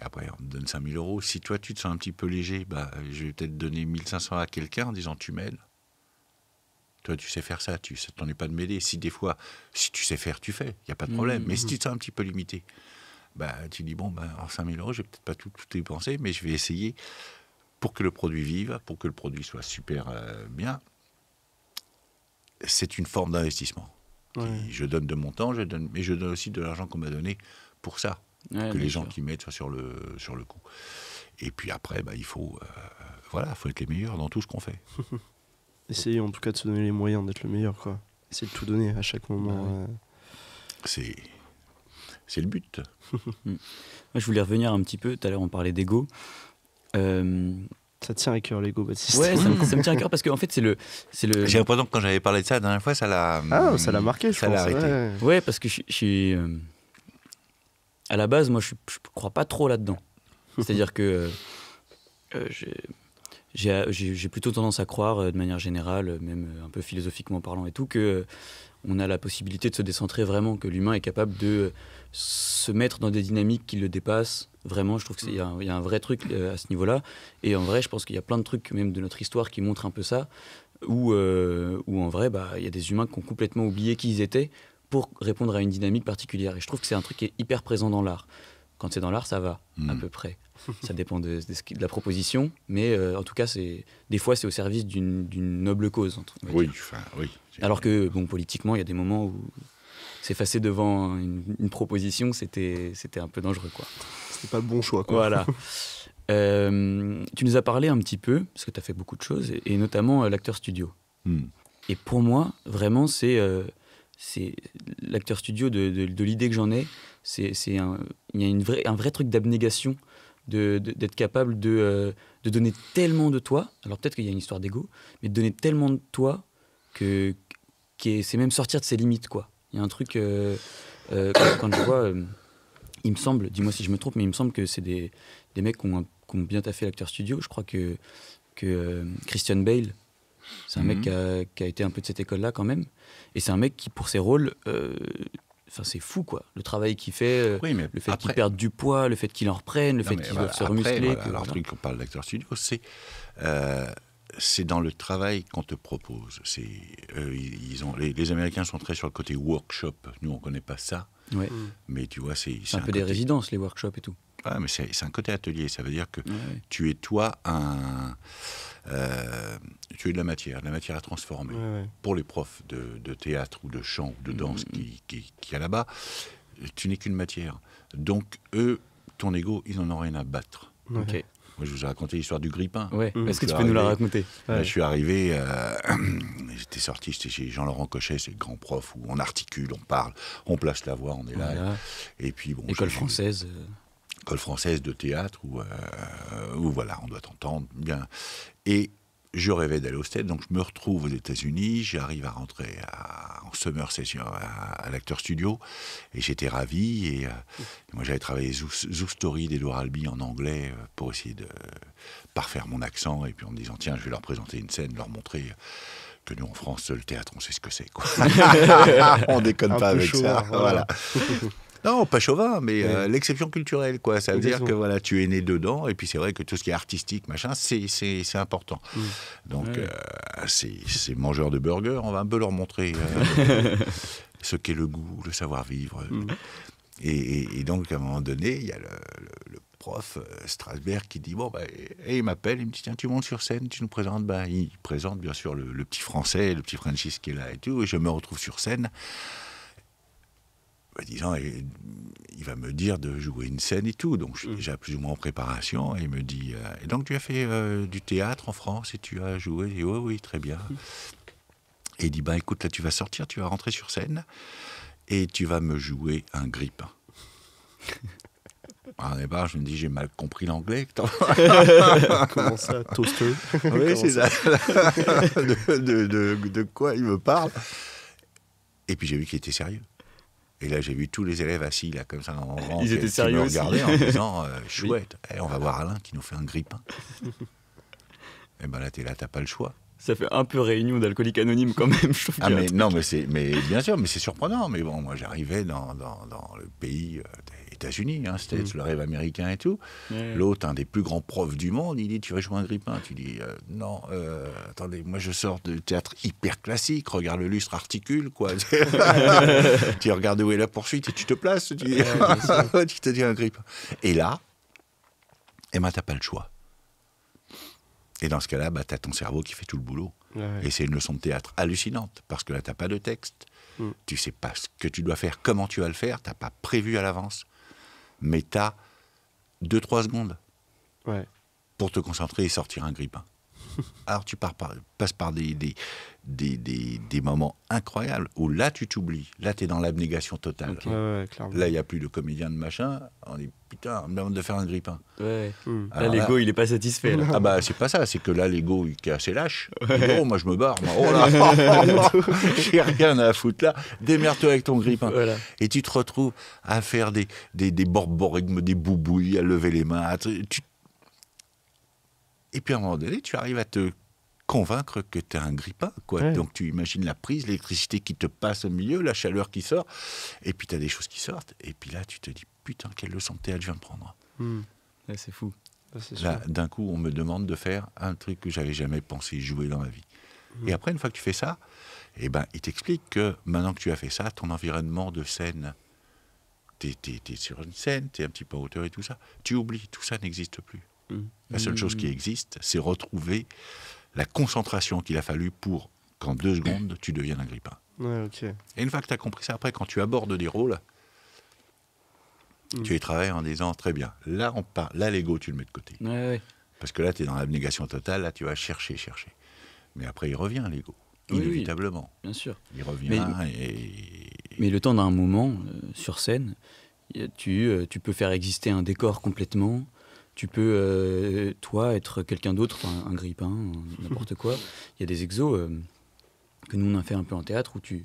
Et après, on te donne 5000 euros. Si toi, tu te sens un petit peu léger, bah, je vais peut-être donner 1500 à quelqu'un en disant tu m'aides. Toi, tu sais faire ça, tu ça t'en es pas de m'aider. Si des fois, si tu sais faire, tu fais, il n'y a pas de mmh, problème. mais mmh, si tu mmh. te sens un petit peu limité, bah, tu dis bon, ben en 5000 euros, je vais peut-être pas tout, tout dépenser, mais je vais essayer pour que le produit vive, pour que le produit soit super euh, bien. C'est une forme d'investissement. Je donne de mon temps, je donne, mais je donne aussi de l'argent qu'on m'a donné pour ça que les gens qui mettent sur le, sur le coup. Et puis après, bah, il faut, euh, voilà, faut être les meilleurs dans tout ce qu'on fait. Essayer en tout cas de se donner les moyens d'être le meilleur. Quoi. de tout donner à chaque moment. Bah euh. C'est le but. Mm. Moi, je voulais revenir un petit peu, tout à l'heure on parlait d'ego. Euh, ça tient à cœur l'ego, Baptiste. ça me, tient à cœur parce qu'en en fait, c'est le, c'est le. J'ai l'impression que quand j'avais parlé de ça la dernière fois, ça l'a. Ah, ça l'a marqué, je ça L'a arrêté. Ouais. parce que je, je suis à la base, moi, je ne crois pas trop là-dedans. C'est-à-dire que euh, euh, j'ai plutôt tendance à croire, euh, de manière générale, même un peu philosophiquement parlant et tout, que on a la possibilité de se décentrer vraiment, que l'humain est capable de se mettre dans des dynamiques qui le dépassent. Vraiment, je trouve qu'il y, a un vrai truc à ce niveau-là. Et en vrai, je pense qu'il y a plein de trucs, même de notre histoire, qui montrent un peu ça, où, euh, en vrai, bah, il y a des humains qui ont complètement oublié qui ils étaient pour répondre à une dynamique particulière. Et je trouve que c'est un truc qui est hyper présent dans l'art. Quand c'est dans l'art, ça va, à hmm. peu près. ça dépend de, la proposition, mais euh, en tout cas, des fois, c'est au service d'une noble cause. Oui, enfin, oui. Alors que, bon, politiquement, il y a des moments où s'effacer devant une, proposition, c'était un peu dangereux, quoi. C'était pas le bon choix, quoi. Voilà. Euh, tu nous as parlé un petit peu, parce que tu as fait beaucoup de choses, et, notamment euh, l'acteur studio. Hmm. Et pour moi, vraiment, c'est c'est l'acteur studio de, l'idée que j'en ai. C'est il y a un vrai truc d'abnégation d'être capable euh, de, donner tellement de toi. Alors peut-être qu'il y a une histoire d'ego, mais de donner tellement de toi que, c'est même sortir de ses limites quoi. Il y a un truc euh, euh, quand, je vois, il me semble, dis-moi si je me trompe, mais il me semble que c'est des, des, mecs qui ont, bien taffé l'acteur studio. Je crois que que Christian Bale c'est un mec mhm. qui a, été un peu de cette école-là quand même. Et c'est un mec qui, pour ses rôles, euh, Enfin, c'est fou, quoi. Le travail qu'il fait, euh, le fait qu'il perde du poids, le fait qu'il en reprenne, le fait qu'il doit se remuscler. alors, le truc qu'on parle d'acteur studio, euh, c'est dans le travail qu'on te propose. ils ont les, Américains sont très sur le côté workshop. Nous, on connaît pas ça. Mm. Mais tu vois, c'est un, peu des résidences, les workshops et tout mais c'est un côté atelier, ça veut dire que tu es toi un. Euh, tu es de la matière, de la matière à transformer. Pour les profs de, théâtre ou de chant ou de mm-hmm. danse qu'il qui, qui, y a là-bas, tu n'es qu'une matière. Donc, eux, ton ego, ils n'en ont rien à battre. Moi, je vous ai raconté l'histoire du grippin. Mm-hmm. Est-ce que tu peux nous la raconter bah, Je suis arrivé, euh, j'étais sorti, j'étais chez Jean-Laurent Cochet, c'est le grand prof où on articule, on parle, on place la voix, on est là. et puis bon. École française. Euh école française de théâtre où, euh, voilà, on doit entendre bien. Et je rêvais d'aller au stade, donc je me retrouve aux États-Unis, j'arrive à rentrer en summer session à, l'Actor l'acteur studio, et j'étais ravi. Et, euh, moi, j'avais travaillé Zoo, Story d'Edouard Albi en anglais euh, pour essayer de parfaire mon accent, et puis en me disant tiens, je vais leur présenter une scène, leur montrer que nous en France, le théâtre, on sait ce que c'est. quoi on déconne pas avec ça. Hein, voilà. Non, pas chauvin, mais euh, l'exception culturelle, quoi. Ça veut dire que voilà, tu es né dedans, et puis c'est vrai que tout ce qui est artistique, machin, c'est important. Mm. Donc, euh, ces, mangeurs de burgers, on va un peu leur montrer euh, ce qu'est le goût, le savoir-vivre. Mm. Et, donc, à un moment donné, il y a le, prof Strasberg qui dit bon bah, et il m'appelle il me dit tiens tu montes sur scène tu nous présentes bah, il présente bien sûr le, petit français le petit Francis qui est là et tout et je me retrouve sur scène disant, il va me dire de jouer une scène et tout. Donc, je suis mm. déjà plus ou moins en préparation. Et il me dit, euh, et donc tu as fait euh, du théâtre en France et tu as joué et oui, oui, très bien. Mm. Et il dit, ben écoute, là, tu vas sortir, tu vas rentrer sur scène et tu vas me jouer un grippe. Au départ, je me dis, j'ai mal compris l'anglais. Comment ça, toaster Oui, c'est ça. de quoi il me parle. Et puis j'ai vu qu'il était sérieux. Et là, j'ai vu tous les élèves assis, là, comme ça, en rang. Ils étaient sérieux. en disant Chouette, on va voir Alain qui nous fait un grippin. et eh ben là, t'es là, t'as pas le choix. Ça fait un peu réunion d'alcoolique anonyme quand même. Je ah mais non, mais c'est, mais bien sûr, mais c'est surprenant. Mais bon, moi j'arrivais dans, dans, le pays, euh, États-Unis, hein, c'était mm. le rêve américain et tout. L'autre, un des plus grands profs du monde, il dit Tu veux jouer un grippin Tu dis euh, Non, euh, attendez, moi je sors de théâtre hyper classique, regarde le lustre articule, quoi. tu regardes où est la poursuite et tu te places. Tu, dis, tu te dis un grippin. Et là, et eh ben, t'as pas le choix. Et dans ce cas-là, bah, t'as ton cerveau qui fait tout le boulot. Et c'est une leçon de théâtre hallucinante, parce que là, t'as pas de texte, mm. tu sais pas ce que tu dois faire, comment tu vas le faire, t'as pas prévu à l'avance mais tu as 2-3 secondes ouais. pour te concentrer et sortir un grippin. Alors tu pars par, passes par des, des, des, des, moments incroyables où là tu t'oublies, là tu es dans l'abnégation totale. là il n'y a plus de comédien de machin, on dit putain, on me demande de faire un grippin. Hmm. Là l'ego il est pas satisfait. Là. Ah bah c'est pas ça, c'est que là l'ego il est assez lâche. moi je me barre, Oh là, oh, oh, oh, j'ai rien à foutre là, démerde-toi avec ton grippin. Et tu te retrouves à faire des, des, des borborigmes, des boubouilles, à lever les mains, et puis à un moment donné, tu arrives à te convaincre que tu es un grippin. Quoi. Donc tu imagines la prise, l'électricité qui te passe au milieu, la chaleur qui sort, et puis tu as des choses qui sortent, et puis là tu te dis putain, quelle leçon de théâtre je viens de prendre. Hmm. c'est fou. Là, d'un coup, on me demande de faire un truc que j'avais jamais pensé jouer dans ma vie. Hmm. Et après, une fois que tu fais ça, eh ben, il t'explique que maintenant que tu as fait ça, ton environnement de scène, tu es, es, sur une scène, tu es un petit peu en hauteur et tout ça, tu oublies, tout ça n'existe plus. La seule chose qui hmm. existe, c'est retrouver la concentration qu'il a fallu pour qu'en deux secondes, tu deviennes un grippin. Et une fois que tu as compris ça, après, quand tu abordes des rôles, tu hmm. y travailles en disant très bien, là, on parle, là, l'ego, tu le mets de côté. Parce que là, tu es dans l'abnégation totale, là, tu vas chercher, chercher. Mais après, il revient, l'ego. inévitablement. bien sûr. Il revient mais, le temps d'un moment, euh, sur scène, euh, tu peux faire exister un décor complètement tu peux, euh, toi, être quelqu'un d'autre, un, un n'importe quoi. Il y a des exos euh, que nous, on a fait un peu en théâtre où tu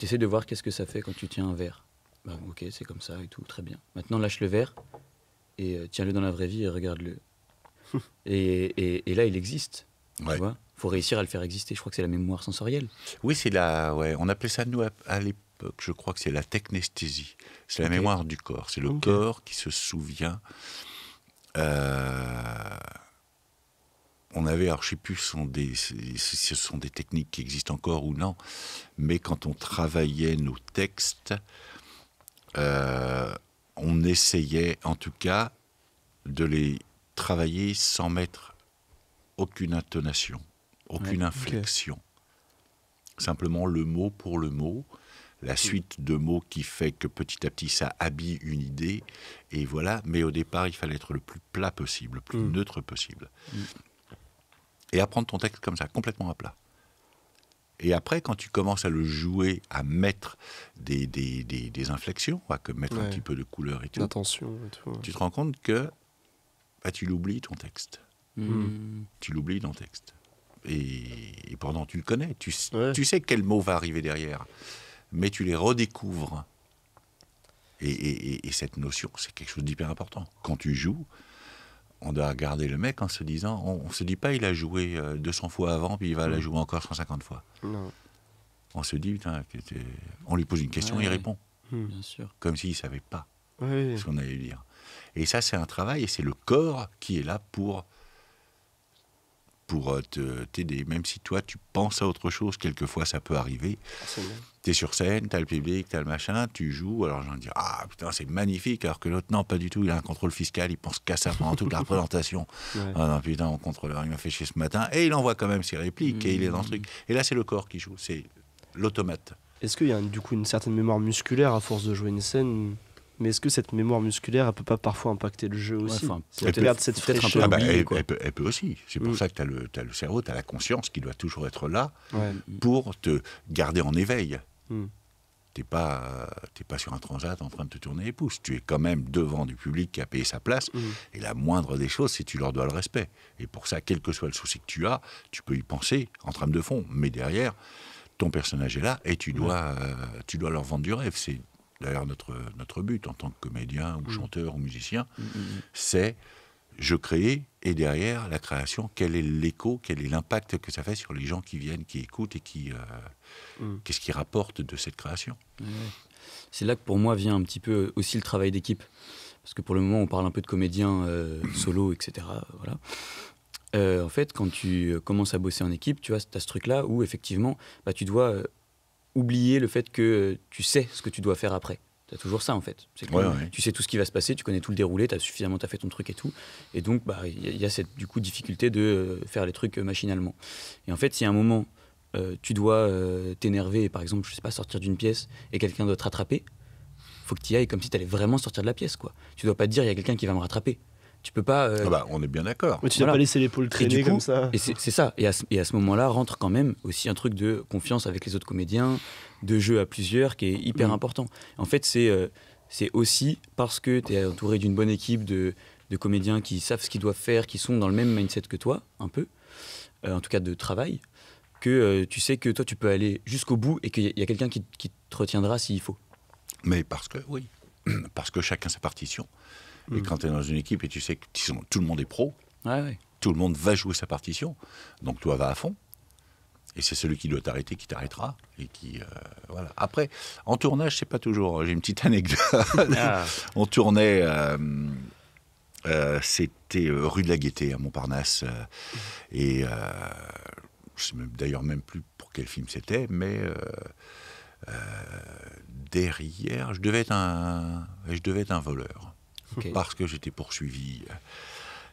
essaies de voir qu'est-ce que ça fait quand tu tiens un verre. Bah, ok, c'est comme ça et tout, très bien. Maintenant, lâche le verre et euh, tiens-le dans la vraie vie et regarde-le. et, là, il existe. Tu vois faut réussir à le faire exister. Je crois que c'est la mémoire sensorielle. Oui, c'est la. Ouais, on appelait ça nous à, à l'époque je crois que c'est la technesthésie. C'est la mémoire du corps. C'est le corps qui se souvient. Euh, on avait, alors je sais plus si ce sont des techniques qui existent encore ou non, mais quand on travaillait nos textes, euh, on essayait en tout cas de les travailler sans mettre aucune intonation, aucune inflexion. Simplement le mot pour le mot, la mm. suite de mots qui fait que petit à petit ça habille une idée. Et voilà, mais au départ, il fallait être le plus plat possible, le plus mm. neutre possible. Mm. Et apprendre ton texte comme ça, complètement à plat. Et après, quand tu commences à le jouer, à mettre des, des, des, inflexions, à mettre un petit peu de couleur et tout, tu te rends compte que bah, tu l'oublies ton texte. Tu l'oublies ton texte. Et, pendant, tu le connais. tu sais quel mot va arriver derrière mais tu les redécouvres. Et, cette notion, c'est quelque chose d'hyper important. Quand tu joues, on doit regarder le mec en se disant, on, ne se dit pas il a joué 200 euh, fois avant, puis il va la mm. jouer encore 150 fois. Non. On se dit, putain, on lui pose une question, il répond. Mm. Bien sûr. Comme s'il savait pas ce qu'on allait lui dire. Et ça, c'est un travail, et c'est le corps qui est là pour pour euh, t'aider, même si toi tu penses à autre chose, quelquefois ça peut arriver. Tu es sur scène, tu as le public, tu as le machin, tu joues, alors j'en dire « Ah putain, c'est magnifique, alors que l'autre, non, pas du tout, il a un contrôle fiscal, il pense qu'à ça pendant toute la représentation. Ah putain, on contrôleur, il m'a fait chier ce matin, et il envoie quand même ses répliques, et il est dans le truc. Et là, c'est le corps qui joue, c'est l'automate. Est-ce qu'il y a du coup une certaine mémoire musculaire à force de jouer une scène mais est-ce que cette mémoire musculaire, elle peut pas parfois impacter le jeu aussi Elle peut cette peut, aussi. C'est pour mm. ça que tu as, le cerveau, tu as la conscience qui doit toujours être là pour te garder en éveil. Mm. Tu n'es pas, pas sur un transat en train de te tourner les pouces. Tu es quand même devant du public qui a payé sa place. Mm. Et la moindre des choses, c'est que tu leur dois le respect. Et pour ça, quel que soit le souci que tu as, tu peux y penser en trame de fond. Mais derrière, ton personnage est là et tu dois, euh, tu dois leur vendre du rêve. C'est Derrière notre, notre but en tant que comédien ou mm. chanteur ou musicien, mm, mm, c'est je crée et derrière la création, quel est l'écho, quel est l'impact que ça fait sur les gens qui viennent, qui écoutent et qui euh, qu'est-ce qui rapporte de cette création. C'est là que pour moi vient un petit peu aussi le travail d'équipe, parce que pour le moment on parle un peu de comédien euh, solo, etc. Voilà. Euh, en fait, quand tu commences à bosser en équipe, tu as ce truc-là où effectivement, bah, tu dois oublier le fait que tu sais ce que tu dois faire après. Tu as toujours ça en fait. C'est Tu sais tout ce qui va se passer, tu connais tout le déroulé, tu as suffisamment as fait ton truc et tout. Et donc, bah, il bah, y, y, a cette du coup difficulté de euh, faire les trucs euh, machinalement. Et en fait, si à un moment euh, tu dois t'énerver, par exemple, je sais pas, sortir d'une pièce et quelqu'un doit te rattraper, faut que tu y ailles comme si tu allais vraiment sortir de la pièce, quoi. Tu dois pas te dire il y a quelqu'un qui va me rattraper. Tu peux pas. Euh, ah bah, on est bien d'accord. tu ne pas laisser l'épaule traîner comme ça. Et c'est ça. Et à ce, moment-là rentre quand même aussi un truc de confiance avec les autres comédiens, de jeu à plusieurs qui est hyper mm. important. En fait, c'est euh, c'est aussi parce que tu es entouré d'une bonne équipe de, de, comédiens qui savent ce qu'ils doivent faire, qui sont dans le même mindset que toi, un peu, euh, en tout cas de travail, que tu sais que toi tu peux aller jusqu'au bout et qu'il y a, quelqu'un qui, qui te retiendra s'il faut. Mais parce que, oui, parce que chacun sa partition. Et quand tu es dans une équipe et tu sais que tout le monde est pro, tout le monde va jouer sa partition, donc toi va à fond. Et c'est celui qui doit t'arrêter qui t'arrêtera. Et qui, euh, voilà. Après, en tournage, c'est pas toujours. J'ai une petite anecdote. Ah. On tournait. Euh, euh, c'était rue de la Gaîté à Montparnasse. et je sais d'ailleurs même plus pour quel film c'était, mais derrière, je devais être un, je devais être un voleur parce que j'étais poursuivi. Euh,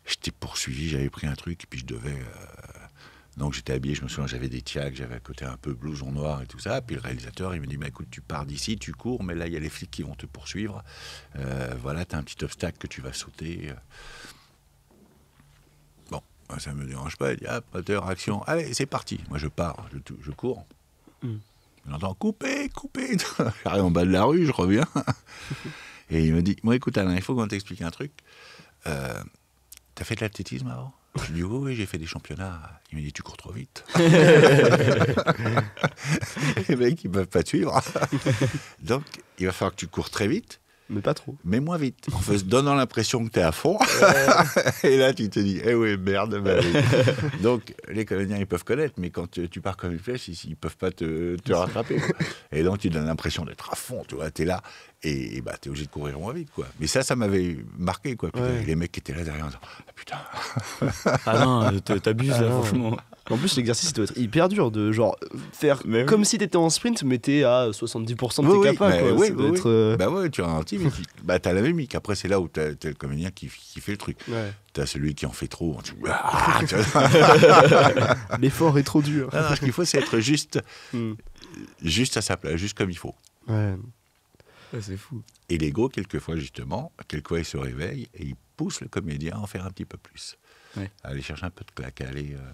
j'étais poursuivi, j'avais pris un truc, et puis je devais. Euh, donc j'étais habillé, je me souviens, j'avais des tiacs, j'avais à côté un peu blouson noir et tout ça. Puis le réalisateur, il me dit Mais bah, écoute, tu pars d'ici, tu cours, mais là, il y a les flics qui vont te poursuivre. Euh, voilà, t'as un petit obstacle que tu vas sauter. Bon, bah, ça me dérange pas. Il dit Hop, moteur, action, allez, c'est parti. Moi, je pars, je, cours. Hmm. j'entends couper, couper. J'arrive en bas de la rue, je reviens. Et il me dit, moi écoute Alain, il faut qu'on t'explique un truc. Euh, T'as fait de l'athlétisme avant je lui dis, oui, oui j'ai fait des championnats. Il me dit, tu cours trop vite. les mecs, ils ne peuvent pas te suivre. Donc, il va falloir que tu cours très vite. Mais pas trop. Mais moins vite. En se donnant l'impression que tu es à fond. et là, tu te dis, eh oui, merde. Bah donc, les Canadiens, ils peuvent connaître, mais quand tu, pars comme une flèche, ils ne peuvent pas te, rattraper. Et donc, tu donnes l'impression d'être à fond, tu vois, tu es là. Et, bah, t'es obligé de courir moins vite, quoi. Mais ça, ça m'avait marqué, quoi. Les mecs qui étaient là derrière en disant ah, Putain Ah non, euh, t'abuses, là, ah franchement. En plus, l'exercice doit être hyper dur de genre faire comme si t'étais en sprint, mais t'es à 70% de tes capas, euh, Bah ouais, tu as un team, bah t'as la mimique. Après, c'est là où t'as le comédien qui, qui, fait le truc. Ouais. T'as celui qui en fait trop. Ah, L'effort est trop dur. ce qu'il faut, c'est être juste, hmm. juste à sa place, juste comme il faut. Ouais. Ah, c'est fou. Et l'ego, quelquefois, justement, quelquefois, il se réveille et il pousse le comédien à en faire un petit peu plus. À aller chercher un peu de claque, à aller euh,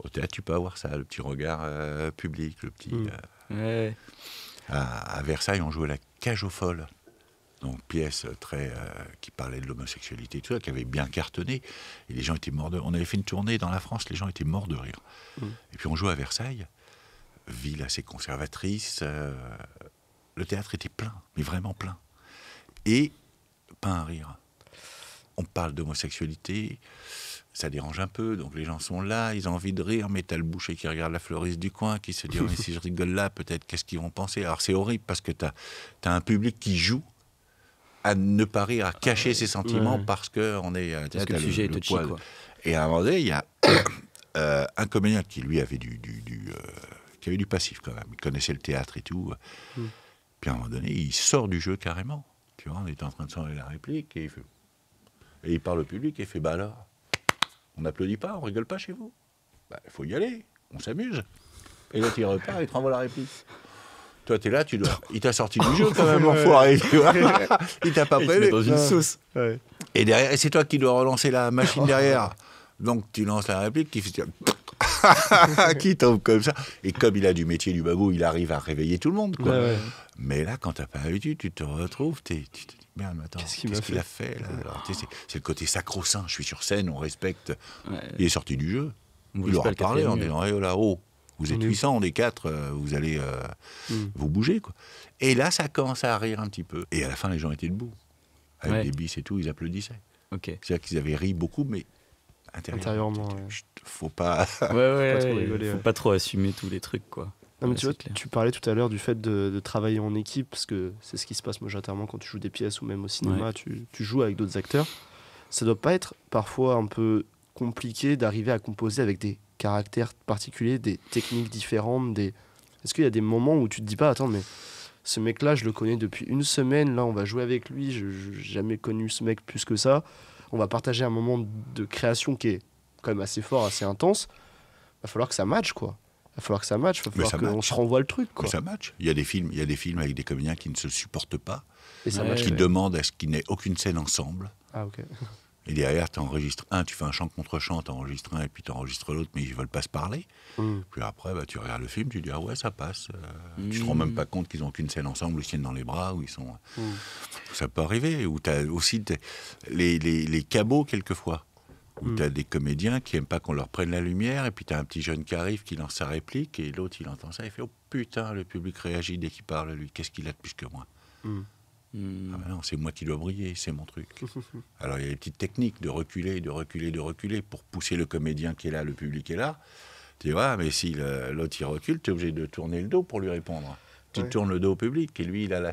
au théâtre, tu peux avoir ça, le petit regard euh, public, le petit. Hmm. Euh, à, Versailles, on jouait la cage aux folles. Donc, pièce très, qui parlait de l'homosexualité, tout ça, qui avait bien cartonné. Et les gens étaient morts de On avait fait une tournée dans la France, les gens étaient morts de rire. Hmm. Et puis, on jouait à Versailles, ville assez conservatrice le théâtre était plein, mais vraiment plein. Et pas un rire. On parle d'homosexualité, ça dérange un peu, donc les gens sont là, ils ont envie de rire, mais t'as le boucher qui regarde la fleuriste du coin, qui se dit, oh, si je rigole là, peut-être qu'est-ce qu'ils vont penser Alors c'est horrible parce que t'as as un public qui joue à ne pas rire, à cacher ses sentiments parce que on est. Euh, que le sujet est Et à un moment donné, il y a euh, un comédien qui lui avait du, du, euh, qui avait du passif quand même. Il connaissait le théâtre et tout. Hmm. Puis à un moment donné, il sort du jeu carrément. Tu vois, on est en train de sortir la réplique et il, fait... et il parle au public et fait Bah alors, on n'applaudit pas, on rigole pas chez vous. Bah, il faut y aller, on s'amuse. Et là, il repart et te renvoie la réplique. Toi, es là, tu dois... il t'a sorti du jeu quand même, l'enfoiré. il t'a pas prévu. dans une sauce. Et derrière, c'est toi qui dois relancer la machine derrière. Donc, tu lances la réplique tu fais... qui tombe comme ça. Et comme il a du métier du babou, il arrive à réveiller tout le monde. Quoi. Mais là, quand t'as pas l'habitude, tu te retrouves, tu te dis merde, attends, qu'est-ce qu'il a fait, là C'est le côté sacro-saint. Je suis sur scène, on respecte. Il est sorti du jeu. On il leur a parlé en disant eh, là, oh, vous êtes 800 on est quatre, euh, vous allez euh, hmm. vous bouger. Quoi. Et là, ça commence à rire un petit peu. Et à la fin, les gens étaient debout. Avec des bis et tout, ils applaudissaient. ok C'est-à-dire qu'ils avaient ri beaucoup, mais intérieurement. Faut pas. pas trop assumer tous les trucs, quoi. mais tu, tu parlais tout à l'heure du fait de, travailler en équipe, parce que c'est ce qui se passe majoritairement quand tu joues des pièces ou même au cinéma, tu, joues avec d'autres acteurs. Ça doit pas être parfois un peu compliqué d'arriver à composer avec des caractères particuliers, des techniques différentes, des. Est-ce qu'il y a des moments où tu te dis pas, attends, mais ce mec-là, je le connais depuis une semaine, là, on va jouer avec lui, je jamais connu ce mec plus que ça on va partager un moment de création qui est quand même assez fort, assez intense. Il va falloir que ça matche, quoi. Il va falloir que ça matche, il va falloir qu'on se renvoie le truc. Quoi. ça matche. Il y, a des films, il y a des films avec des comédiens qui ne se supportent pas, qui demandent à ce qu'il n'y aucune scène ensemble. Ah, ok. Et derrière, tu enregistres un, tu fais un chant contre chant, tu enregistres un et puis tu enregistres l'autre, mais ils veulent pas se parler. Hmm. Puis après, bah, tu regardes le film, tu dis ah ouais, ça passe. Tu euh, ne Tu te hmm. rends même pas compte qu'ils ont qu'une scène ensemble, ils tiennent dans les bras, où ils sont. Hmm. Euh, ça peut arriver. Ou tu as aussi les, les, cabots, quelquefois. Où tu as des comédiens qui aiment pas qu'on leur prenne la lumière, et puis tu as un petit jeune qui arrive, qui lance sa réplique, et l'autre il entend ça, il fait oh putain, le public réagit dès qu'il parle, lui, qu'est-ce qu'il a de plus que moi Hmm. Ah ben c'est moi qui dois briller, c'est mon truc. Alors il y a des petites techniques de reculer, de reculer, de reculer pour pousser le comédien qui est là, le public est là. Tu vois, mais si l'autre il recule, tu es obligé de tourner le dos pour lui répondre. Tu tournes le dos au public et lui il a la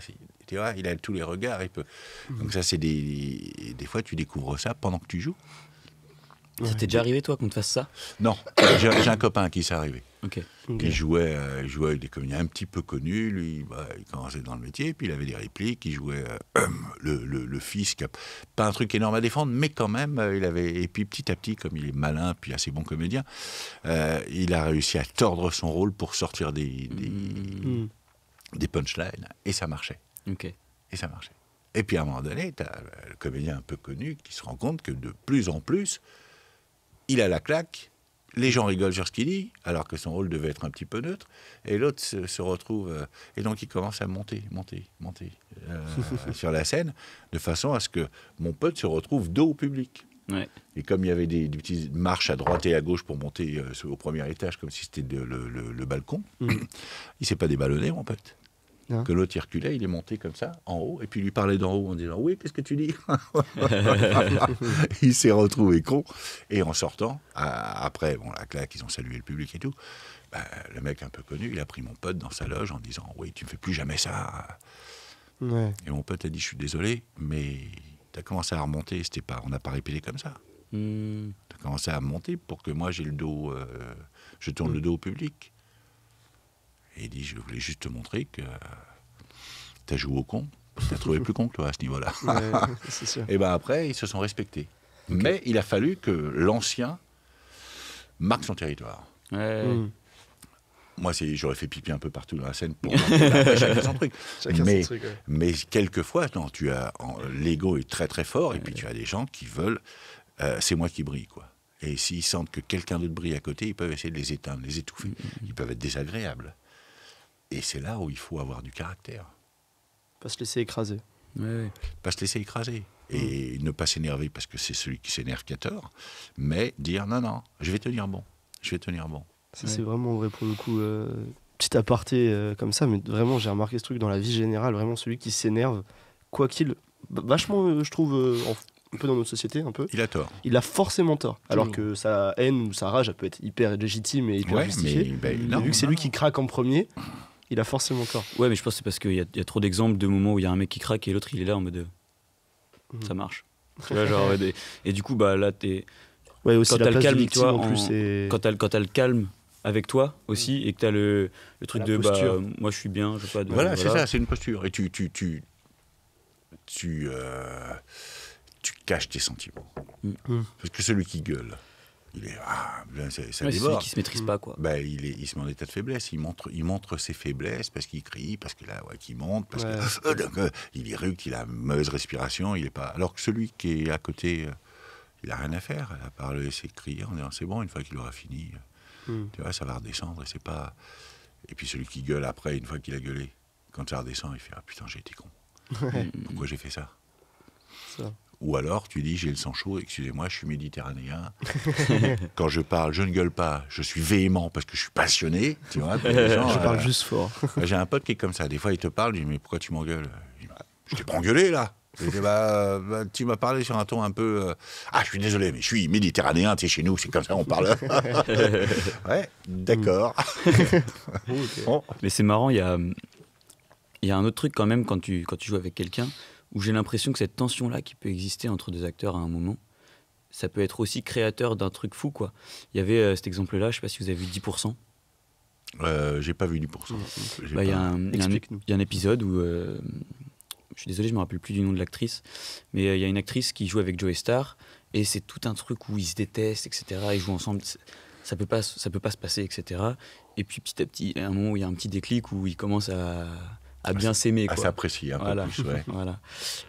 il a tous les regards, hmm. Donc ça c'est des des fois tu découvres ça pendant que tu joues. Ça t'est déjà arrivé toi qu'on te fasse ça Non, j'ai un copain qui s'est arrivé. Il, euh, jouait, euh, jouait avec des comédiens un petit peu connus. Lui, bah, il commençait dans le métier, puis il avait des répliques. Il jouait euh, le, fils, qui a pas un truc énorme à défendre, mais quand même, il avait. Et puis petit à petit, comme il est malin, puis assez bon comédien, il a réussi à tordre son rôle pour sortir des, des, hmm. Hmm. punchlines. Et ça marchait. Et ça marchait. Et puis à un moment donné, tu as le comédien un peu connu qui se rend compte que de plus en plus, il a la claque les gens rigolent sur ce qu'il dit, alors que son rôle devait être un petit peu neutre, et l'autre se, retrouve, euh, et donc il commence à monter, monter, monter euh, sur la scène, de façon à ce que mon pote se retrouve dos au public. Et comme il y avait des, petites marches à droite et à gauche pour monter euh, au premier étage, comme si c'était le, balcon, mmh. il s'est pas déballonné, mon pote. Hein que l'autre circulait, il est monté comme ça, en haut, et puis lui parlait d'en haut en disant Oui, qu'est-ce que tu dis Il s'est retrouvé con. Et en sortant, après, bon, la claque, ils ont salué le public et tout. Ben, le mec un peu connu, il a pris mon pote dans sa loge en disant Oui, tu ne fais plus jamais ça. Et mon pote a dit Je suis désolé, mais tu as commencé à remonter, c'était pas, on n'a pas répété comme ça. Hmm. Tu as commencé à monter pour que moi j'ai le dos, euh, je tourne hmm. le dos au public. Et il dit Je voulais juste te montrer que tu as joué au con. Tu as trouvé plus con que toi à ce niveau-là. et ben après, ils se sont respectés. Mais il a fallu que l'ancien marque son territoire. Hmm. Moi, j'aurais fait pipi un peu partout dans la scène pour faire son truc. mais, quelquefois, tu as l'ego est très très fort et puis tu as des gens qui veulent. Euh, c'est moi qui brille quoi. Et s'ils sentent que quelqu'un d'autre brille à côté, ils peuvent essayer de les éteindre, les étouffer. Hmm, hmm, ils peuvent être désagréables. Et c'est là où il faut avoir du caractère. Pas se laisser écraser. Oui, Pas se laisser écraser. Et mm. ne pas s'énerver parce que c'est celui qui s'énerve qui a tort, mais dire non, non, je vais tenir bon. Je vais tenir bon. Ça, c'est vraiment vrai pour le coup. Euh, petit aparté euh, comme ça, mais vraiment, j'ai remarqué ce truc dans la vie générale. Vraiment, celui qui s'énerve, quoi qu'il. Vachement, euh, je trouve, un peu dans notre société, un peu. Il a tort. Il a forcément tort. Alors que sa haine ou sa rage, elle peut être hyper légitime et hyper justifiée. Mais, ben, c'est lui qui craque en premier, il a forcément corps. Ouais, mais je pense que c'est parce qu'il y, a trop d'exemples de moments où il y a un mec qui craque et l'autre il est là en mode euh, mm. ça marche. et, du coup, bah là, t'es. Ouais, aussi quand t'as le toi, en plus, quand t'as le calme avec toi aussi mm. et que t'as le, le truc de bah, moi je suis bien, je pas. voilà, c'est ça, c'est une posture. Et tu. Tu. Tu. tu, euh, caches tes sentiments. Mm. Parce que celui qui gueule il est, ah, qui se maîtrise pas, quoi. Bah, il, se met en état de faiblesse. Il montre, il montre ses faiblesses parce qu'il crie, parce qu'il là ouais, monte, parce qu'il euh, euh, est il qu'il a mauvaise respiration. Il est pas. Alors que celui qui est à côté, euh, il a rien à faire. À part le laisser crier, en disant c'est bon. Une fois qu'il aura fini, hmm. tu vois, ça va redescendre. Et c'est pas. Et puis celui qui gueule après, une fois qu'il a gueulé, quand ça redescend, il fait ah putain j'ai été con. Pourquoi j'ai fait ça. Ou alors tu dis j'ai le sang chaud, excusez-moi, je suis méditerranéen. Quand je parle, je ne gueule pas, je suis véhément parce que je suis passionné. Tu vois, je parle euh, juste fort. Bah, j'ai un pote qui est comme ça. Des fois, il te parle, il dit mais pourquoi tu m'engueules bah, Je, t'ai pas engueulé là. Bah, tu m'as parlé sur un ton un peu. Euh, ah, je suis désolé, mais je suis méditerranéen, tu sais, chez nous, c'est comme ça on parle. ouais, d'accord. Mm. Mais c'est marrant, il y a, y a un autre truc quand même quand tu, quand tu joues avec quelqu'un où j'ai l'impression que cette tension-là qui peut exister entre deux acteurs à un moment, ça peut être aussi créateur d'un truc fou, quoi. Il y avait euh, cet exemple-là, je sais pas si vous avez vu 10%. Euh, j'ai pas vu 10%. Mmh, mmh. bah, il y, a un épisode où. Euh, je suis désolé, je me rappelle plus du nom de l'actrice, mais euh, il y a une actrice qui joue avec Joey Star, et c'est tout un truc où ils se détestent, etc. Ils jouent ensemble, ça peut pas, ça peut pas se passer, etc. Et puis petit à petit, a un moment où il y a un petit déclic où ils commencent à, à ah, ah, bien s'aimer. À ah, s'apprécier un peu plus. voilà.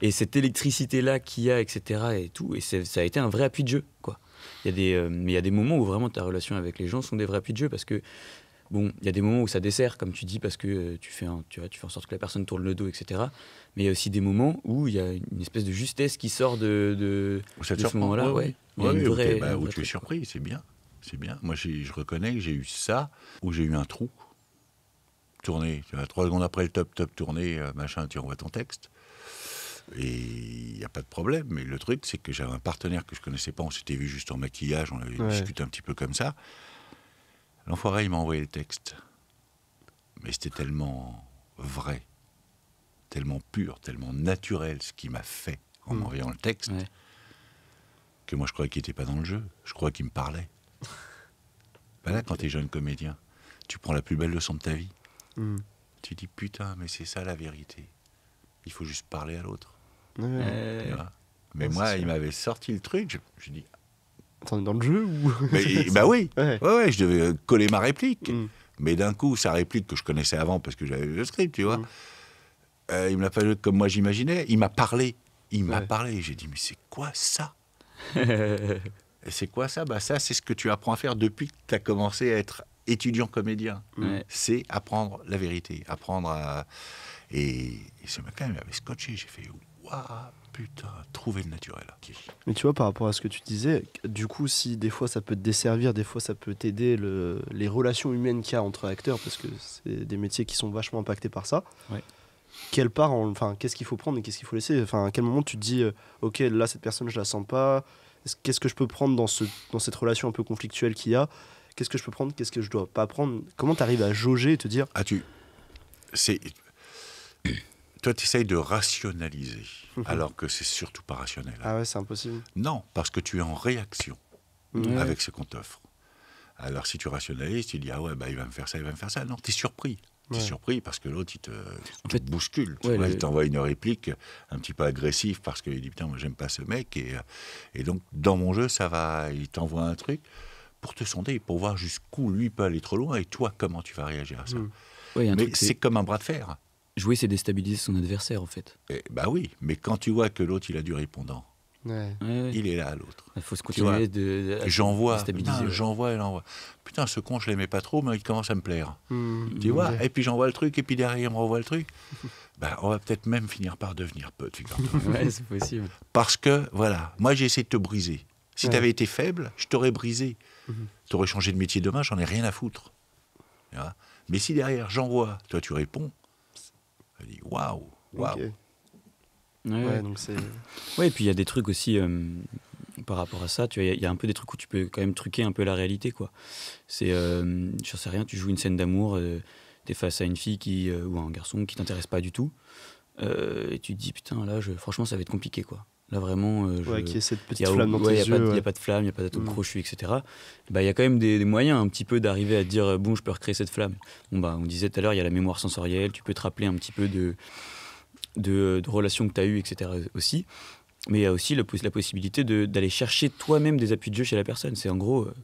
Et cette électricité-là qu'il y a, etc. Et tout, et ça a été un vrai appui de jeu. Quoi. Il y a des, euh, mais il y a des moments où vraiment ta relation avec les gens sont des vrais appuis de jeu parce que Bon, il y a des moments où ça dessert, comme tu dis, parce que euh, tu, fais tu, vois, tu, fais en sorte que la personne tourne le dos, etc. Mais il y a aussi des moments où il y a une espèce de justesse qui sort de, de, de ce moment-là. Ouais. Bah, tu es surpris, c'est bien. C'est bien. Moi, je reconnais que j'ai eu ça, où j'ai eu un trou, tourné, Tu trois secondes après le top, top tourné, euh, machin, tu envoies ton texte. Et il n'y a pas de problème. Mais le truc, c'est que j'avais un partenaire que je connaissais pas. On s'était vu juste en maquillage, on avait discuté un petit peu comme ça. L'enfoiré, il m'a envoyé le texte. Mais c'était tellement vrai, tellement pur, tellement naturel ce qu'il m'a fait en mm. m'envoyant le texte, que moi je croyais qu'il n'était pas dans le jeu. Je croyais qu'il me parlait. ben là, quand tu es jeune comédien, tu prends la plus belle leçon de ta vie. Hmm. Tu dis putain, mais c'est ça la vérité. Il faut juste parler à l'autre. Euh. Mais moi, il m'avait sorti le truc. Je, dis. Attends, dans le jeu ou eh, Bah oui. Ouais. ouais. je devais euh, coller ma réplique. Hmm. Mais d'un coup, sa réplique que je connaissais avant parce que j'avais le script, tu vois. Hmm. Euh, il me l'a pas joué comme moi j'imaginais. Il m'a parlé. Il m'a parlé. J'ai dit mais c'est quoi ça C'est quoi ça Bah ça, c'est ce que tu apprends à faire depuis que tu as commencé à être étudiant comédien. C'est apprendre la vérité, apprendre à. Et, et ce quand même m'avait scotché. J'ai fait Waouh, putain, trouver le naturel. Mais tu vois, par rapport à ce que tu disais, du coup, si des fois ça peut te desservir, des fois ça peut t'aider, les relations humaines qu'il y a entre acteurs, parce que c'est des métiers qui sont vachement impactés par ça. Quelle part, enfin, qu'est-ce qu'il faut prendre et qu'est-ce qu'il faut laisser Enfin, à quel moment tu te dis, euh, ok, là, cette personne, je la sens pas, qu'est-ce que je peux prendre dans, ce, dans cette relation un peu conflictuelle qu'il y a qu'est-ce que je peux prendre, qu'est-ce que je dois pas prendre. Comment tu arrives à jauger et te dire Ah, tu. C'est. Toi, tu essayes de rationaliser, mhm. alors que c'est surtout pas rationnel. Ah ouais, c'est impossible. Non, parce que tu es en réaction mhm. avec ce qu'on t'offre. Alors, si tu rationalises, tu dis Ah ouais, bah, il va me faire ça, il va me faire ça. Non, tu es surpris. T'es surpris parce que l'autre, il te, bouscule. Il t'envoie une réplique un petit peu agressive parce qu'il dit Putain, moi, j'aime pas ce mec. Et, euh, et donc, dans mon jeu, ça va. Il t'envoie un truc pour te sonder, pour voir jusqu'où lui peut aller trop loin et toi, comment tu vas réagir à ça. Hmm. mais c'est comme un bras de fer. Jouer, c'est déstabiliser son adversaire, en fait. Eh, bah oui, mais quand tu vois que l'autre, il a du répondant, il est là à l'autre. Il faut se continuer de. J'envoie, j'envoie et l'envoie. Putain, ce con, je l'aimais pas trop, mais il commence à me plaire. Hmm. Tu vois Et puis j'envoie le truc, et puis derrière, il me renvoie le truc. bah, on va peut-être même finir par devenir peu ouais, c'est possible. Parce que, voilà, moi, j'ai essayé de te briser. Si tu avais été faible, je t'aurais brisé. T'aurais aurais changé de métier demain, j'en ai rien à foutre. Mais si derrière, j'envoie, toi, tu réponds, elle dit waouh, waouh. Ouais, et puis il y a des trucs aussi euh, par rapport à ça. Tu il y, a un peu des trucs où tu peux quand même truquer un peu la réalité, quoi. C'est, euh, je sais rien, tu joues une scène d'amour, euh, tu es face à une fille qui ou à un garçon qui t'intéresse pas du tout, et tu te dis putain là, franchement, ça va être compliqué, quoi. Là, vraiment. Euh, qui est cette petite Il n'y a pas de flamme, il n'y a pas d'atome crochu, mm. etc. Bah, il y a quand même des, moyens un petit peu d'arriver à dire euh, bon, je peux recréer cette flamme. Bon, bah, on disait tout à l'heure, il y a la mémoire sensorielle, tu peux te rappeler un petit peu de, de, relations que tu as eues, etc. Euh, aussi. Mais il y a aussi le, la possibilité d'aller chercher toi-même des appuis de jeu chez la personne. C'est en gros, euh,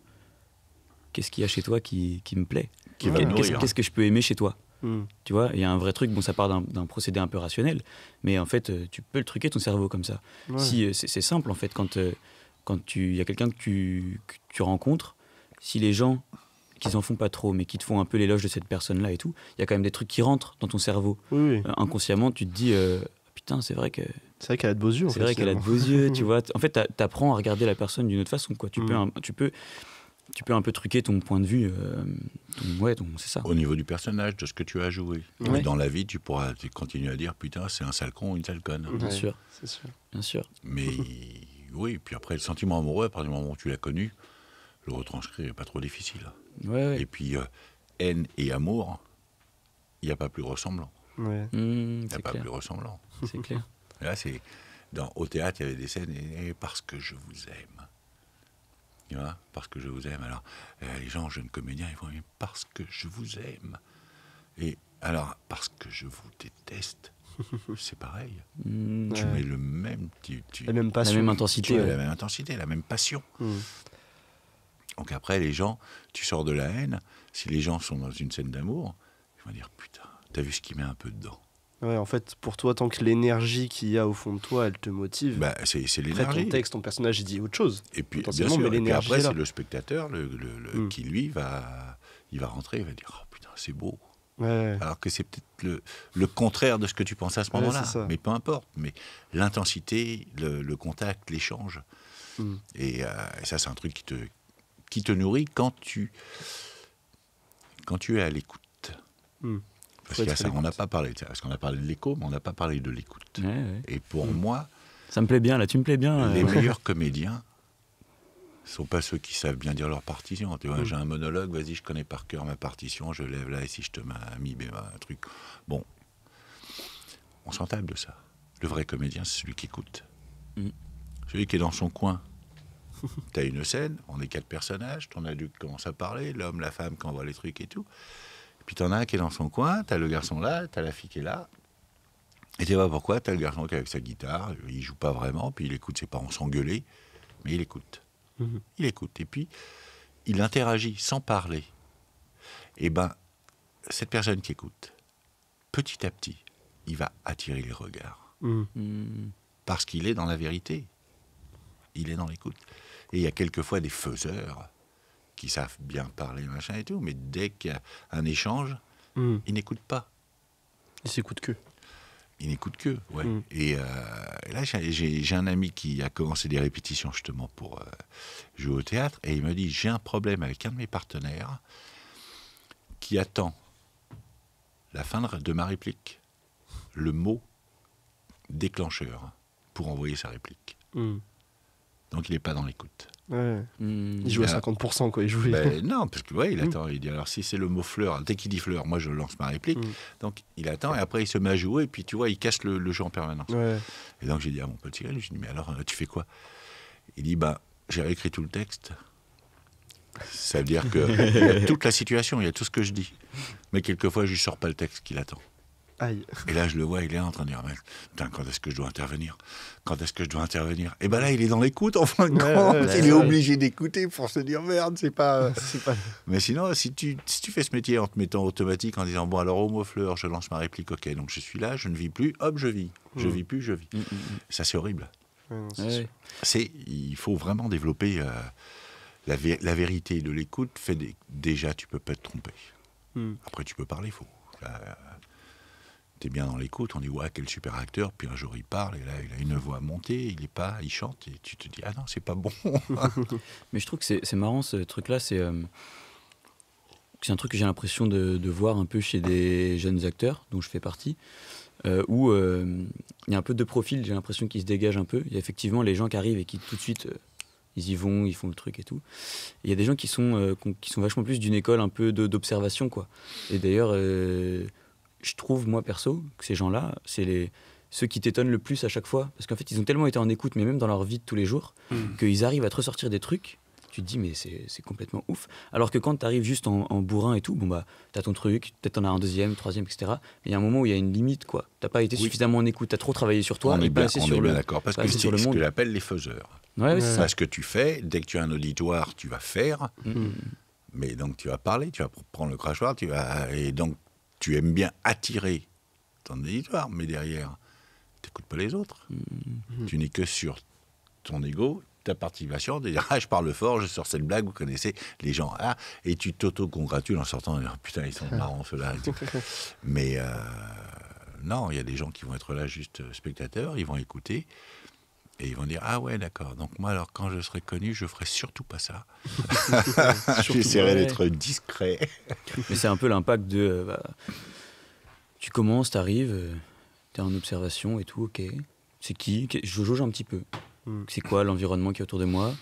qu'est-ce qu'il y a chez toi qui, me plaît Qu'est-ce que je peux aimer chez toi Hmm. Tu vois, il y a un vrai truc, bon, ça part d'un procédé un peu rationnel, mais en fait, euh, tu peux le truquer ton cerveau comme ça. Si, euh, c'est simple, en fait, quand euh, il y a quelqu'un que tu, rencontres, si les gens qu'ils en font pas trop, mais qui te font un peu l'éloge de cette personne-là et tout, il y a quand même des trucs qui rentrent dans ton cerveau. inconsciemment, tu te dis, ah, putain, c'est vrai que... C'est vrai qu'elle a de beaux yeux. C'est vrai qu'elle a de beaux yeux, tu vois. En fait, apprends à regarder la personne d'une autre façon, quoi. Tu, hmm. peux, tu peux tu peux un peu truquer ton point de vue. Euh, ouais, donc c'est ça. Au niveau du personnage, de ce que tu as joué. mais Dans la vie, tu pourras continuer à dire putain, c'est un salcon, ou une sale Bien sûr. sûr. Bien sûr. Mais oui, puis après, le sentiment amoureux, à partir du moment où tu l'as connu, le retranscrire n'est pas trop difficile. Ouais, et puis, euh, haine et amour, il n'y a pas plus ressemblant. Mmh, il n'y a pas plus ressemblant. C'est clair. Là, c'est. Dans, au théâtre, il y avait des scènes et parce que je vous aime. Hein, parce que je vous aime. Alors, euh, les gens, jeunes comédiens, ils vont dire parce que je vous aime. Et alors, parce que je vous déteste, c'est pareil. Mm. tu mets le même. la même même intensité. La même intensité, la même passion. Mm. Donc après, les gens, tu sors de la haine. Si les gens sont dans une scène d'amour, ils vont dire Putain, t'as vu ce qu'il met un peu dedans Ouais, en fait, pour toi, tant que l'énergie qu'il y a au fond de toi, elle te motive. Bah, c'est, l'énergie. Après, ton texte, ton personnage, il dit autre chose. Et puis, bien l'énergie après, c'est le spectateur le, mm. qui, lui, va, il va rentrer, il va dire Oh putain, c'est beau. Alors que c'est peut-être le, contraire de ce que tu pensais à ce moment-là. mais peu importe. Mais l'intensité, le, contact, l'échange. Mm. Euh, et, ça, c'est un truc qui te, qui te nourrit quand tu, quand tu es à l'écoute. Mm. Parce on n'a pas parlé qu'on a parlé de l'écho, mais on n'a pas parlé de l'écoute. Et pour mm. moi. Ça me plaît bien, là, tu me plais bien. Euh, les meilleurs comédiens sont pas ceux qui savent bien dire leur partition. Tu vois, mm. j'ai un monologue, vas-y, je connais par cœur ma partition, je lève là, et si je te mets un un truc. Bon. On s'entable de ça. Le vrai comédien, c'est celui qui écoute. Mm. Celui qui est dans son coin, T'as une scène, on est quatre personnages, ton adulte commence à parler, l'homme, la femme on voit les trucs et tout. Puis t'en as un qui est dans son coin, t'as le garçon là, t'as la fille qui est là. Et tu vois pourquoi, t'as le garçon qui est avec sa guitare, il joue pas vraiment, puis il écoute ses parents s'engueuler, mais il écoute. Mhm. Il écoute. Et puis, il interagit sans parler. Et eh ben, cette personne qui écoute, petit à petit, il va attirer les regards. Mhm. Hmm. Parce qu'il est dans la vérité. Il est dans l'écoute. Et il y a quelquefois des faiseurs qui savent bien parler, machin et tout, mais dès qu'il y a un échange, il hmm. ils n'écoutent pas. Ils s'écoutent que. Ils n'écoutent que, ouais. Hmm. Euh, et là, j'ai un ami qui a commencé des répétitions justement pour euh, jouer au théâtre, et il me dit j'ai un problème avec un de mes partenaires qui attend la fin de ma réplique, le mot déclencheur pour envoyer sa réplique. Hmm. Donc il n'est pas dans l'écoute. Hmm, il joue à 50%, bah. quoi. Il joue. Bah, non, parce que ouais, il attend. Il dit alors si c'est le mot fleur, dès qu'il dit fleur, moi je lance ma réplique. Hmm. Donc il attend et après il se met à jouer et puis tu vois, il casse le, jeu en permanence. Et donc j'ai dit à mon petit gars, je dis mais alors euh, tu fais quoi Il dit bah j'ai réécrit tout le texte. Ça veut dire que y a toute la situation, il y a tout ce que je dis. Mais quelquefois je ne sors pas le texte qu'il attend. Et là, je le vois, il est en train de dire Putain, quand est-ce que je dois intervenir Quand est-ce que je dois intervenir Et eh ben là, il est dans l'écoute, en fin de compte. il est obligé d'écouter pour se dire Merde, c'est pas, euh, Mais sinon, si tu, si tu fais ce métier en te mettant automatique, en disant Bon, alors, au mot fleur je lance ma réplique, ok, donc je suis là, je ne vis plus, hop, je vis. Je mm. vis plus, je vis. Mm, mm, Ça, c'est horrible. c'est Il faut vraiment développer. Euh, la, la, vérité de l'écoute déjà, tu peux pas te tromper. Après, tu peux parler faux. Euh, t'es bien dans l'écoute, on dit ouais quel super acteur, puis un jour il parle et là il a une voix montée, il est pas, il chante et tu te dis ah non c'est pas bon. Mais je trouve que c'est marrant ce truc là, c'est euh, c'est un truc que j'ai l'impression de, voir un peu chez des jeunes acteurs dont je fais partie, euh, où euh, il y a un peu de profil, j'ai l'impression qu'ils se dégage un peu. Il y a effectivement les gens qui arrivent et qui tout de suite ils y vont, ils font le truc et tout. Il y a des gens qui sont, qui sont vachement plus d'une école un peu d'observation, quoi. Et d'ailleurs, je trouve, moi perso, que ces gens-là, c'est les ceux qui t'étonnent le plus à chaque fois. Parce qu'en fait, ils ont tellement été en écoute, mais même dans leur vie de tous les jours, hmm. qu'ils arrivent à te ressortir des trucs. Tu te dis, mais c'est complètement ouf. Alors que quand tu arrives juste en, bourrin et tout, bon bah, t'as ton truc, peut-être t'en as un deuxième, troisième, etc. Mais il y a un moment où il y a une limite, quoi. T'as pas été suffisamment en écoute, t'as trop travaillé sur toi. On est bien, sur le monde d'accord. Parce que c'est ce que j'appelle les faiseurs. Ouais, parce que tu fais, dès que tu as un auditoire, tu vas faire. Mm. Mais donc tu vas parler, tu vas prendre le crachoir, tu vas et donc tu aimes bien attirer ton auditoire, mais derrière, tu n'écoutes pas les autres. Mm-hmm. Tu n'es que sur ton ego, ta participation, de dire ah, je parle fort, je sors cette blague, vous connaissez les gens. Ah, et tu t'auto-congratules en sortant, oh, putain, ils sont marrants ceux-là. mais euh, non, il y a des gens qui vont être là juste spectateurs, ils vont écouter. Et ils vont dire Ah ouais, d'accord. Donc, moi, alors, quand je serai connu, je ferai surtout pas ça. J'essaierai d'être discret. Mais c'est un peu l'impact de. tu euh, commences bah, tu commences, t'arrives, es euh, t'es en observation et tout, ok. C'est qui Je jauge un petit peu. Hmm. C'est quoi l'environnement qui est autour de moi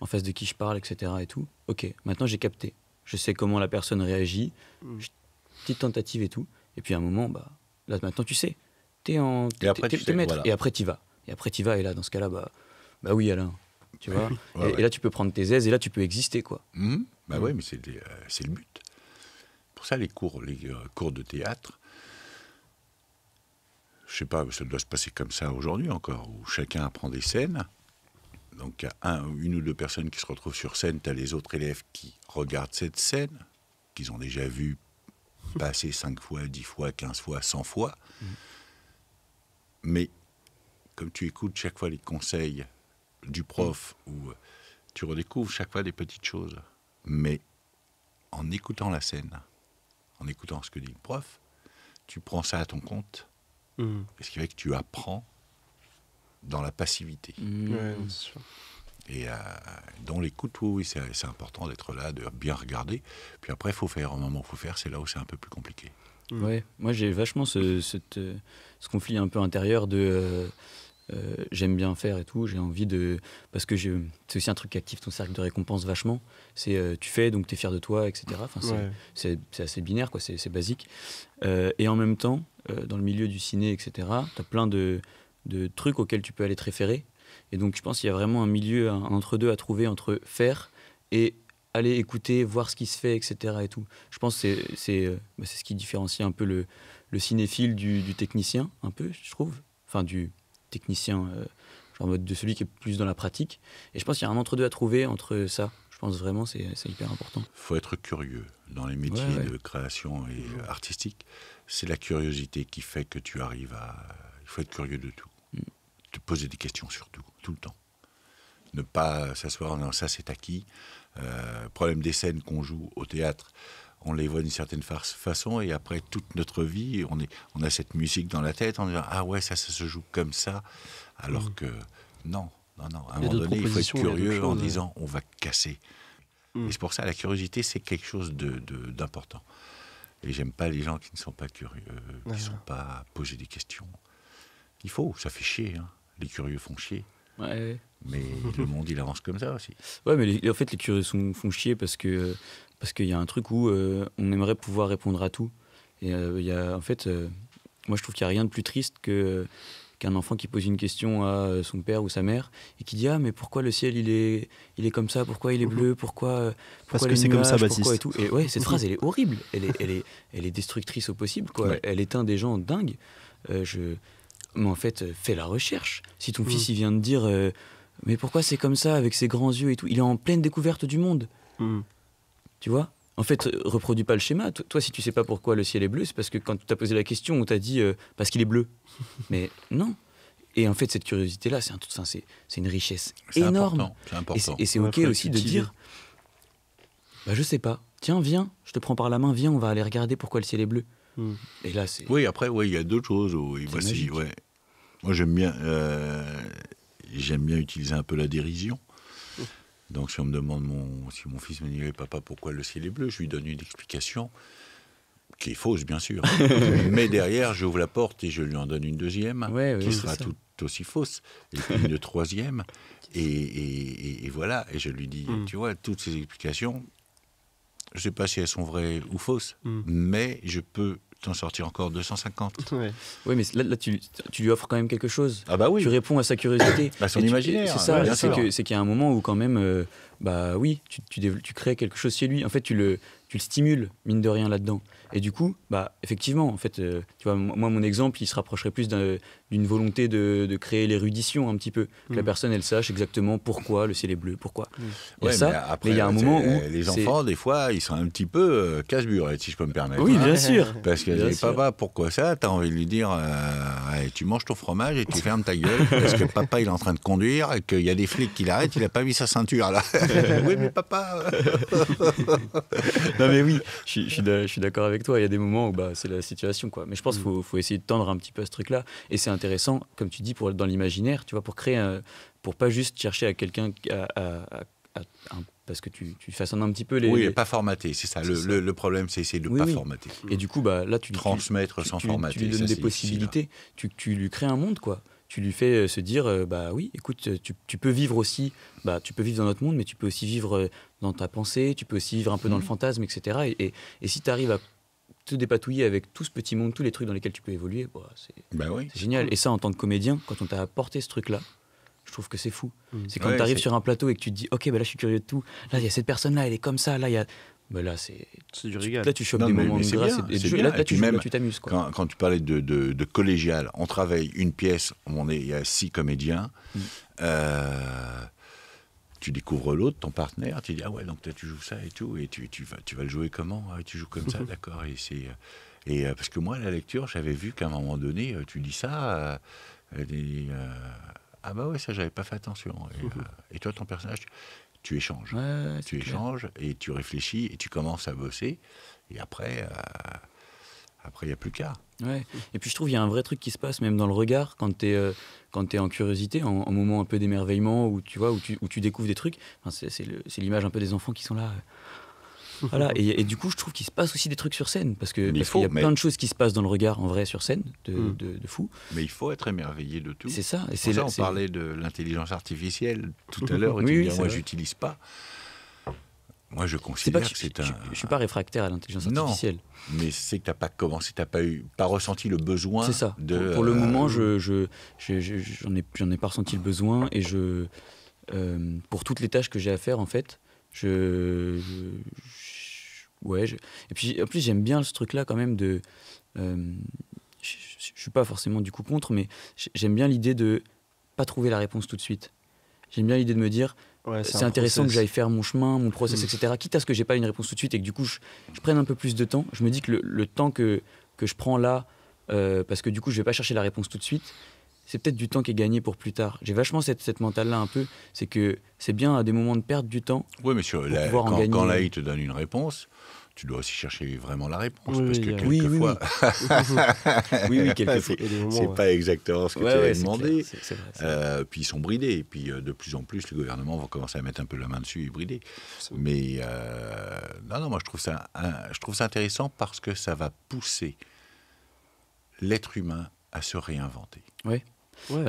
En face de qui je parle, etc. Et tout. Ok, maintenant j'ai capté. Je sais comment la personne réagit. Hmm. Petite tentative et tout. Et puis à un moment, bah, là maintenant tu sais. T'es en. et après, tu sais, maître. Et après, t'y vas. Et après, tu vas, et là, dans ce cas-là, bah, bah oui, Alain, tu vois. et, là, tu peux prendre tes aises, et là, tu peux exister, quoi. Hmm. Bah hmm. ouais mais euh, c'est le but. Pour ça, les cours, les euh, cours de théâtre, je sais pas, ça doit se passer comme ça aujourd'hui encore, où chacun apprend des scènes. Donc, il un, une ou deux personnes qui se retrouvent sur scène, tu as les autres élèves qui regardent cette scène, qu'ils ont déjà vu passer 5 fois, 10 fois, 15 fois, 100 fois. Hmm. Mais comme tu écoutes chaque fois les conseils du prof, ou euh, tu redécouvres chaque fois des petites choses. Mais en écoutant la scène, en écoutant ce que dit le prof, tu prends ça à ton compte. Hmm. est Ce qui fait que tu apprends dans la passivité. Hmm. Et euh, dans l'écoute, oui, c'est important d'être là, de bien regarder. Puis après, il faut faire, au moment où il faut faire, c'est là où c'est un peu plus compliqué. Hmm. Ouais, moi j'ai vachement euh, ce, conflit un peu intérieur de. Euh, j'aime bien faire et tout. J'ai envie de. Parce que c'est aussi un truc qui active ton cercle de récompense vachement. C'est euh, tu fais, donc tu es fier de toi, etc. Enfin, c'est assez binaire, quoi, c'est basique. Euh, et en même temps, dans le milieu du ciné, etc., as plein de, trucs auxquels tu peux aller te référer. Et donc, je pense qu'il y a vraiment un milieu, entre-deux à trouver entre faire et aller écouter, voir ce qui se fait, etc. Et tout. Je pense que c'est bah, ce qui différencie un peu le, cinéphile du, du technicien, un peu, je trouve. Enfin, du technicien, euh, en genre de celui qui est plus dans la pratique. Et je pense qu'il y a un entre-deux à trouver entre ça. Je pense vraiment c'est c'est hyper important. il faut être curieux dans les métiers de création et euh, artistique. C'est la curiosité qui fait que tu arrives à. Il faut être curieux de tout. Mm. Te poser des questions surtout, tout le temps. Ne pas s'asseoir, disant ça c'est acquis. Euh, problème des scènes qu'on joue au théâtre on les voit d'une certaine façon, et après toute notre vie, on, est, on a cette musique dans la tête, en disant « Ah ouais, ça, se joue comme ça, alors mm. que non, non, non. À un moment donné, il faut être curieux en disant On va casser. Mm. Et c'est pour ça, la curiosité, c'est quelque chose d'important. De, d'important et j'aime pas les gens qui ne sont pas curieux, euh, qui ne ah. sont pas poser des questions. Il faut, ça fait chier. Hein. Les curieux font chier. Mais le monde, il avance comme ça aussi. Ouais, mais en fait, les curieux sont, font chier parce que euh, parce qu'il y a un truc où euh, on aimerait pouvoir répondre à tout. Et euh, il y a, en fait, euh, moi je trouve qu'il n'y a rien de plus triste que qu'un enfant qui pose une question à son père ou sa mère et qui dit ah mais pourquoi le ciel il est il est comme ça pourquoi il est bleu pourquoi, parce que c'est comme ça Baptiste et, tout. et ouais cette phrase elle est horrible elle est elle est, elle est destructrice au possible quoi elle éteint des gens dingues je mais en fait fais la recherche si ton fils mm. il vient de dire mais pourquoi c'est comme ça avec ses grands yeux et tout il est en pleine découverte du monde mm. Tu vois en fait, euh, reproduis pas le schéma. Toi, si tu sais pas pourquoi le ciel est bleu, c'est parce que quand tu t'as posé la question, on t'a dit euh, parce qu'il est bleu. Mais non. Et en fait, cette curiosité-là, c'est un, c'est une richesse énorme. Important, important. Et c'est ok aussi de dire, bah, je sais pas. Tiens, viens, je te prends par la main, viens, on va aller regarder pourquoi le ciel est bleu. Hmm. Et là, c'est. Oui, après, oui, il y a d'autres choses. ouais. Moi, j'aime bien, euh, j'aime bien utiliser un peu la dérision. Donc si on me demande, si mon fils me dit, eh, papa, pourquoi le ciel est bleu, je lui donne une explication qui est fausse, bien sûr. Mais derrière, j'ouvre la porte et je lui en donne une deuxième, qui sera tout aussi fausse, et puis une troisième, et, voilà. Et je lui dis, hmm. tu vois, toutes ces explications, je ne sais pas si elles sont vraies ou fausses, hmm. mais je peux t'en sortir encore 250. Oui, mais là, tu, lui offres quand même quelque chose. Ah bah oui. Tu réponds à sa curiosité. Bah, à son C'est ça, c'est qu'il y a un moment où quand même, euh, bah oui, tu, tu, tu crées quelque chose chez lui. En fait, tu le, tu le stimules, mine de rien, là-dedans. Et du coup, bah, effectivement, en fait, euh, tu vois, moi, mon exemple, il se rapprocherait plus d'une volonté de, créer l'érudition un petit peu. Que la mm. personne, elle sache exactement pourquoi le ciel est bleu, pourquoi. Mm. ça, après, il y a un moment où. Euh, les enfants, des fois, ils sont un petit peu euh, casse buret si je peux me permettre. Oui, hein. bien sûr. Parce que papa, pourquoi ça Tu as envie de lui dire tu manges ton fromage et tu fermes ta gueule parce que papa, il est en train de conduire et qu'il y a des flics qui l'arrêtent, il n'a pas mis sa ceinture là. oui, mais papa. non, mais oui, je suis d'accord avec toi. Il y a des moments où bah, c'est la situation, quoi. Mais je pense mm. qu'il faut, faut, essayer de tendre un petit peu à ce truc-là. Et c'est intéressant, comme tu dis, pour être dans l'imaginaire, tu vois, pour créer, pour pas juste chercher à quelqu'un à, parce que tu, tu, façonnes un petit peu les. Oui, pas formaté, c'est ça. Le, Le, problème, c'est essayer de pas formater. Et du coup, bah, là, tu transmettre sans formater. Tu lui donnes des hein. possibilités. Tu, lui crées un monde, quoi. Tu lui fais euh, se dire, euh, bah oui, écoute, tu, peux vivre aussi. Bah, tu peux vivre dans notre monde, mais tu peux aussi vivre euh, dans ta pensée. Tu peux aussi vivre un peu dans le mm. fantasme, etc. Et, et, et si tu arrives à te dépatouiller avec tout ce petit monde, tous les trucs dans lesquels tu peux évoluer, bah, bah c'est génial. Et ça, en tant que comédien, quand on t'a apporté ce truc-là, je trouve que c'est fou. Mm. C'est quand tu arrives sur un plateau et que tu te dis, ok, bah là, je suis curieux de tout. Là, il y a cette personne-là, elle est comme ça. Là, il y a bah là, c'est du régal. Là, tu chopes des moments de et, là, tu, même, t'amuses. Quand, quand, tu parlais de, de, collégial, on travaille une pièce, on est, il y a six comédiens. Mm. Euh, tu découvres l'autre, ton partenaire, tu dis ah ouais donc toi tu joues ça et tout et tu, vas tu vas le jouer comment hein, tu joues comme ça d'accord et c'est euh, et euh, parce que moi la lecture j'avais vu qu'à un moment donné euh, tu dis ça elle dit ah bah ouais ça j'avais pas fait attention et, toi ton personnage tu, échanges tu échanges et tu réfléchis et tu commences à bosser et après après, il n'y a plus qu'à. Ouais. Et puis je trouve qu'il y a un vrai truc qui se passe même dans le regard quand tu es, es, en curiosité, en, moment un peu d'émerveillement où tu vois tu, tu découvres des trucs. Enfin, c'est l'image un peu des enfants qui sont là. Euh, voilà. Et, du coup, je trouve qu'il se passe aussi des trucs sur scène parce que qu'il y a plein de choses qui se passent dans le regard en vrai sur scène de, hmm. fou. Mais il faut être émerveillé de tout. C'est ça. Et c'est ça. On parlait de l'intelligence artificielle tout à l'heure. et oui, moi, j'utilise pas. Moi, je considère que, c'est un. Je, ne suis pas réfractaire à l'intelligence artificielle. Non, mais c'est que n'as pas commencé, t'as pas eu, pas ressenti le besoin. C'est ça. pour, le moment, euh, je, je, j'en ai, j'en ai pas ressenti le besoin et je, euh, pour toutes les tâches que j'ai à faire, en fait, je, ouais. et puis, en plus, j'aime bien ce truc-là quand même de. Euh, je, ne suis pas forcément du coup contre, mais j'aime bien l'idée de pas trouver la réponse tout de suite. J'aime bien l'idée de me dire, c'est intéressant que j'aille faire mon chemin, mon process, mm. etc. Quitte à ce que j'ai pas une réponse tout de suite et que du coup je, prenne un peu plus de temps, je me dis que le, temps que, que je prends là, euh, parce que du coup je vais pas chercher la réponse tout de suite, c'est peut-être du temps qui est gagné pour plus tard. J'ai vachement cette, cette mentale-là un peu, c'est que c'est bien à des moments de perte du temps. Oui, mais sur, la, quand, quand te donne une réponse, tu dois aussi chercher vraiment la réponse oui, parce que quelquefois, oui, oui, quelquefois, c'est pas exactement ce que tu avais demandé. Euh, puis ils sont bridés, et puis euh, de plus en plus, le gouvernement va commencer à mettre un peu la main dessus et brider. Mais euh, non, non, moi je trouve ça, je trouve ça intéressant parce que ça va pousser l'être humain à se réinventer. Oui,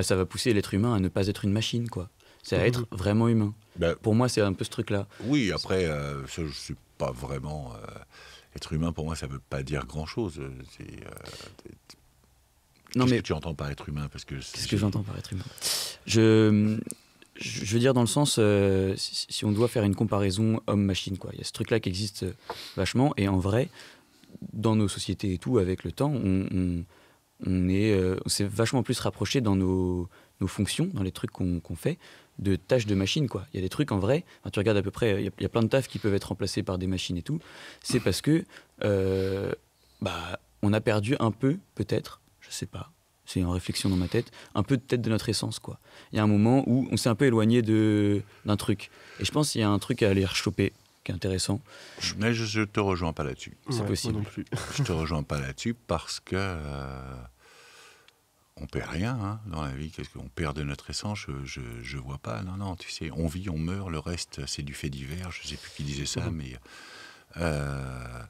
ça va pousser l'être humain à ne pas être une machine, quoi. C'est à être mhm. vraiment humain. Bah, pour moi, c'est un peu ce truc-là. Oui, après, euh, je ne suis pas vraiment. Euh, être humain, pour moi, ça ne veut pas dire grand-chose. Euh, c'est. Qu'est-ce mais... que tu entends par être humain Parce que qu'est-ce que j'entends par être humain Je je veux dire dans le sens si, on doit faire une comparaison homme-machine quoi. Il y a ce truc là qui existe vachement et en vrai dans nos sociétés et tout avec le temps on, on, est s'est vachement plus rapproché dans nos nos fonctions, dans les trucs qu'on fait, de tâches de machine. Quoi. Il y a des trucs en vrai, tu regardes à peu près, il y, a plein de tafs qui peuvent être remplacés par des machines et tout. C'est parce que euh, bah, on a perdu un peu, peut-être, je sais pas, c'est en réflexion dans ma tête, un peu de tête de notre essence. quoi. Il y a un moment où on s'est un peu éloigné d'un truc. Et je pense qu'il y a un truc à aller rechoper qui est intéressant. mais je te rejoins pas là-dessus. C'est possible. je te rejoins pas là-dessus parce que... Euh, on perd rien hein, dans la vie. Qu'est-ce qu'on perd de notre essence je, ne vois pas. Non, non, tu sais, on vit, on meurt. Le reste, c'est du fait divers. Je sais plus qui disait ça, mhm. mais euh,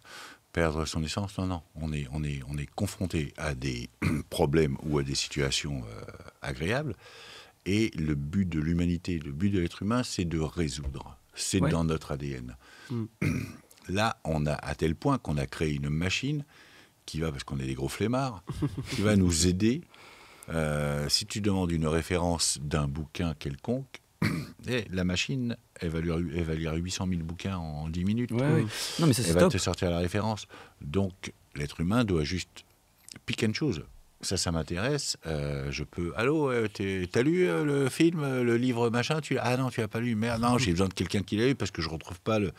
perdre son essence, non, non. On est, on est, on est confronté à des problèmes ou à des situations euh, agréables. Et le but de l'humanité, le but de l'être humain, c'est de résoudre. C'est dans notre ADN. Mm. Là, on a à tel point qu'on a créé une machine qui va, parce qu'on est des gros flemmards, qui va nous aider euh, si tu demandes une référence d'un bouquin quelconque, et eh, la machine évalue évalue 800 000 bouquins en 10 minutes. mais Elle va te sortir la référence. Donc, l'être humain doit juste pick and choose. Ça, ça m'intéresse. Euh, je peux. Allô, euh, t'as lu le film, le livre machin tu... Ah non, tu n'as pas lu. Merde, non, j'ai besoin de quelqu'un qui l'a lu parce que je ne retrouve pas le.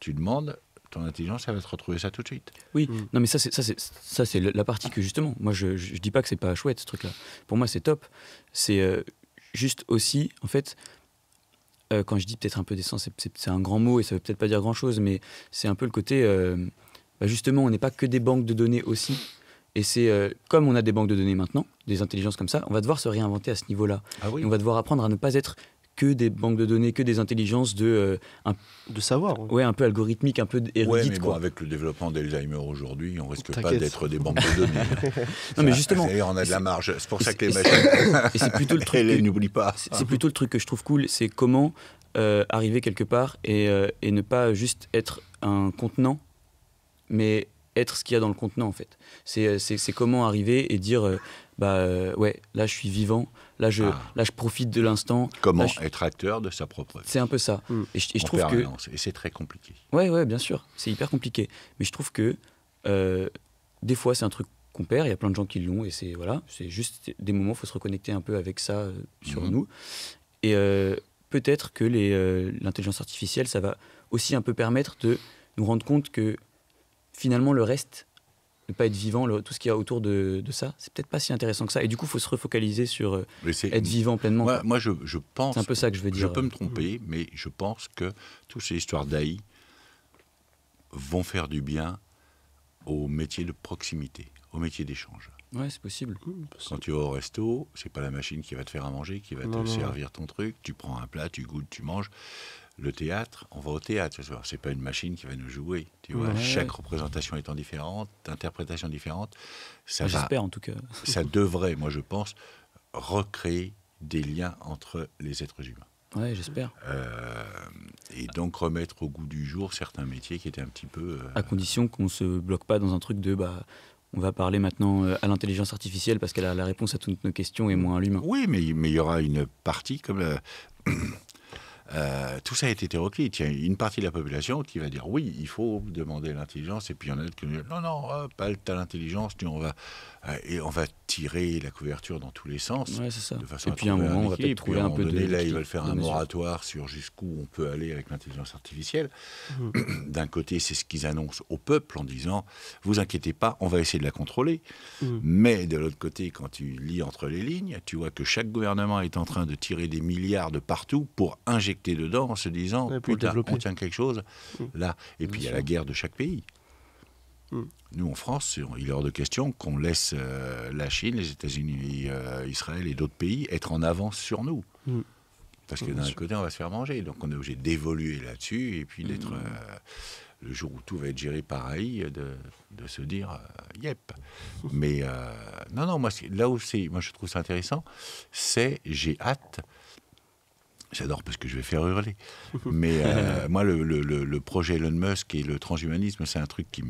Tu demandes en intelligence, elle va se retrouver ça tout de suite. Oui, mm. non, mais ça, c'est, ça, c'est la partie que justement, moi, je, dis pas que c'est pas chouette ce truc-là. Pour moi, c'est top. C'est euh, juste aussi, en fait, euh, quand je dis peut-être un peu d'essence, c'est, un grand mot et ça veut peut-être pas dire grand-chose, mais c'est un peu le côté, euh, bah, justement, on n'est pas que des banques de données aussi. Et c'est comme on a des banques de données maintenant, des intelligences comme ça, on va devoir se réinventer à ce niveau-là. Ah on va devoir apprendre à ne pas être que des banques de données, que des intelligences de euh, un, de savoir. Ouais, un peu algorithmique, un peu érudite. avec le développement d'Alzheimer aujourd'hui, on risque pas d'être des banques de données. non, mais justement, on a de la marge. C'est pour ça que les machines. Et c'est plutôt le truc. n'oublie pas. C'est plutôt le truc que je trouve cool, c'est comment euh, arriver quelque part et, euh, et ne pas juste être un contenant, mais être ce qu'il y a dans le contenant en fait. C'est euh, comment arriver et dire euh, bah euh, ouais là je suis vivant, là je ah. là je profite de l'instant. Comment être acteur de sa propre. C'est un peu ça. Mm. Et je, trouve que et c'est très compliqué. Ouais ouais bien sûr c'est hyper compliqué mais je trouve que des fois c'est un truc qu'on perd. Il y a plein de gens qui l'ont et c'est voilà c'est juste des moments faut se reconnecter un peu avec ça sur mm-hmm. nous et peut-être que l'intelligence artificielle ça va aussi un peu permettre de nous rendre compte que finalement, le reste, ne pas être vivant, le, tout ce qu'il y a autour de, de ça, c'est peut-être pas si intéressant que ça. Et du coup, il faut se refocaliser sur euh, être vivant pleinement. Moi, je, pense. C'est un peu ça que je veux dire. Je peux me euh, tromper, mm. mais je pense que toutes ces histoires d'AI vont faire du bien au métier de proximité, au métier d'échange. Ouais, c'est possible. Quand tu vas au resto, c'est pas la machine qui va te faire à manger, qui va te servir ton truc. Tu prends un plat, tu goûtes, tu manges le théâtre, on va au théâtre. Ce n'est pas une machine qui va nous jouer. Tu vois, chaque représentation étant différente, interprétation différente, ça J'espère en tout cas. ça devrait, moi je pense, recréer des liens entre les êtres humains. Ouais, j'espère. Euh, et donc remettre au goût du jour certains métiers qui étaient un petit peu. Euh, à condition qu'on se bloque pas dans un truc de bah. On va parler maintenant euh, à l'intelligence artificielle parce qu'elle a la réponse à toutes nos questions et moins à l'humain. Oui, mais il y aura une partie comme. Euh, tout ça est hétéroclite. Il y a une partie de la population qui va dire oui, il faut demander l'intelligence, et puis il y en a d'autres qui vont dire non, non, pas l'intelligence, tu on va euh, et on va tirer la couverture dans tous les sens. De façon et puis à un moment, on va trouver un peu de. Là, ils veulent faire un moratoire sur jusqu'où on peut aller avec l'intelligence artificielle. Mm. D'un côté, c'est ce qu'ils annoncent au peuple en disant Vous inquiétez pas, on va essayer de la contrôler. Mm. Mais de l'autre côté, quand tu lis entre les lignes, tu vois que chaque gouvernement est en train de tirer des milliards de partout pour injecter dedans en se disant Putain, on tient quelque chose mm. là. Et puis, il y a la guerre de chaque pays. Nous, en France, il est hors de question qu'on laisse euh, la Chine, les États-Unis, euh, Israël et d'autres pays être en avance sur nous. Mm. Parce que d'un côté, on va se faire manger. Donc, on est obligé d'évoluer là-dessus et puis mm. d'être. Euh, le jour où tout va être géré pareil, de, de se dire yep. Mais non, non, moi, là où moi, je trouve ça intéressant, c'est j'ai hâte J'adore parce que je vais faire hurler. Mais euh, moi, le, le, le, projet Elon Musk et le transhumanisme, c'est un truc qui,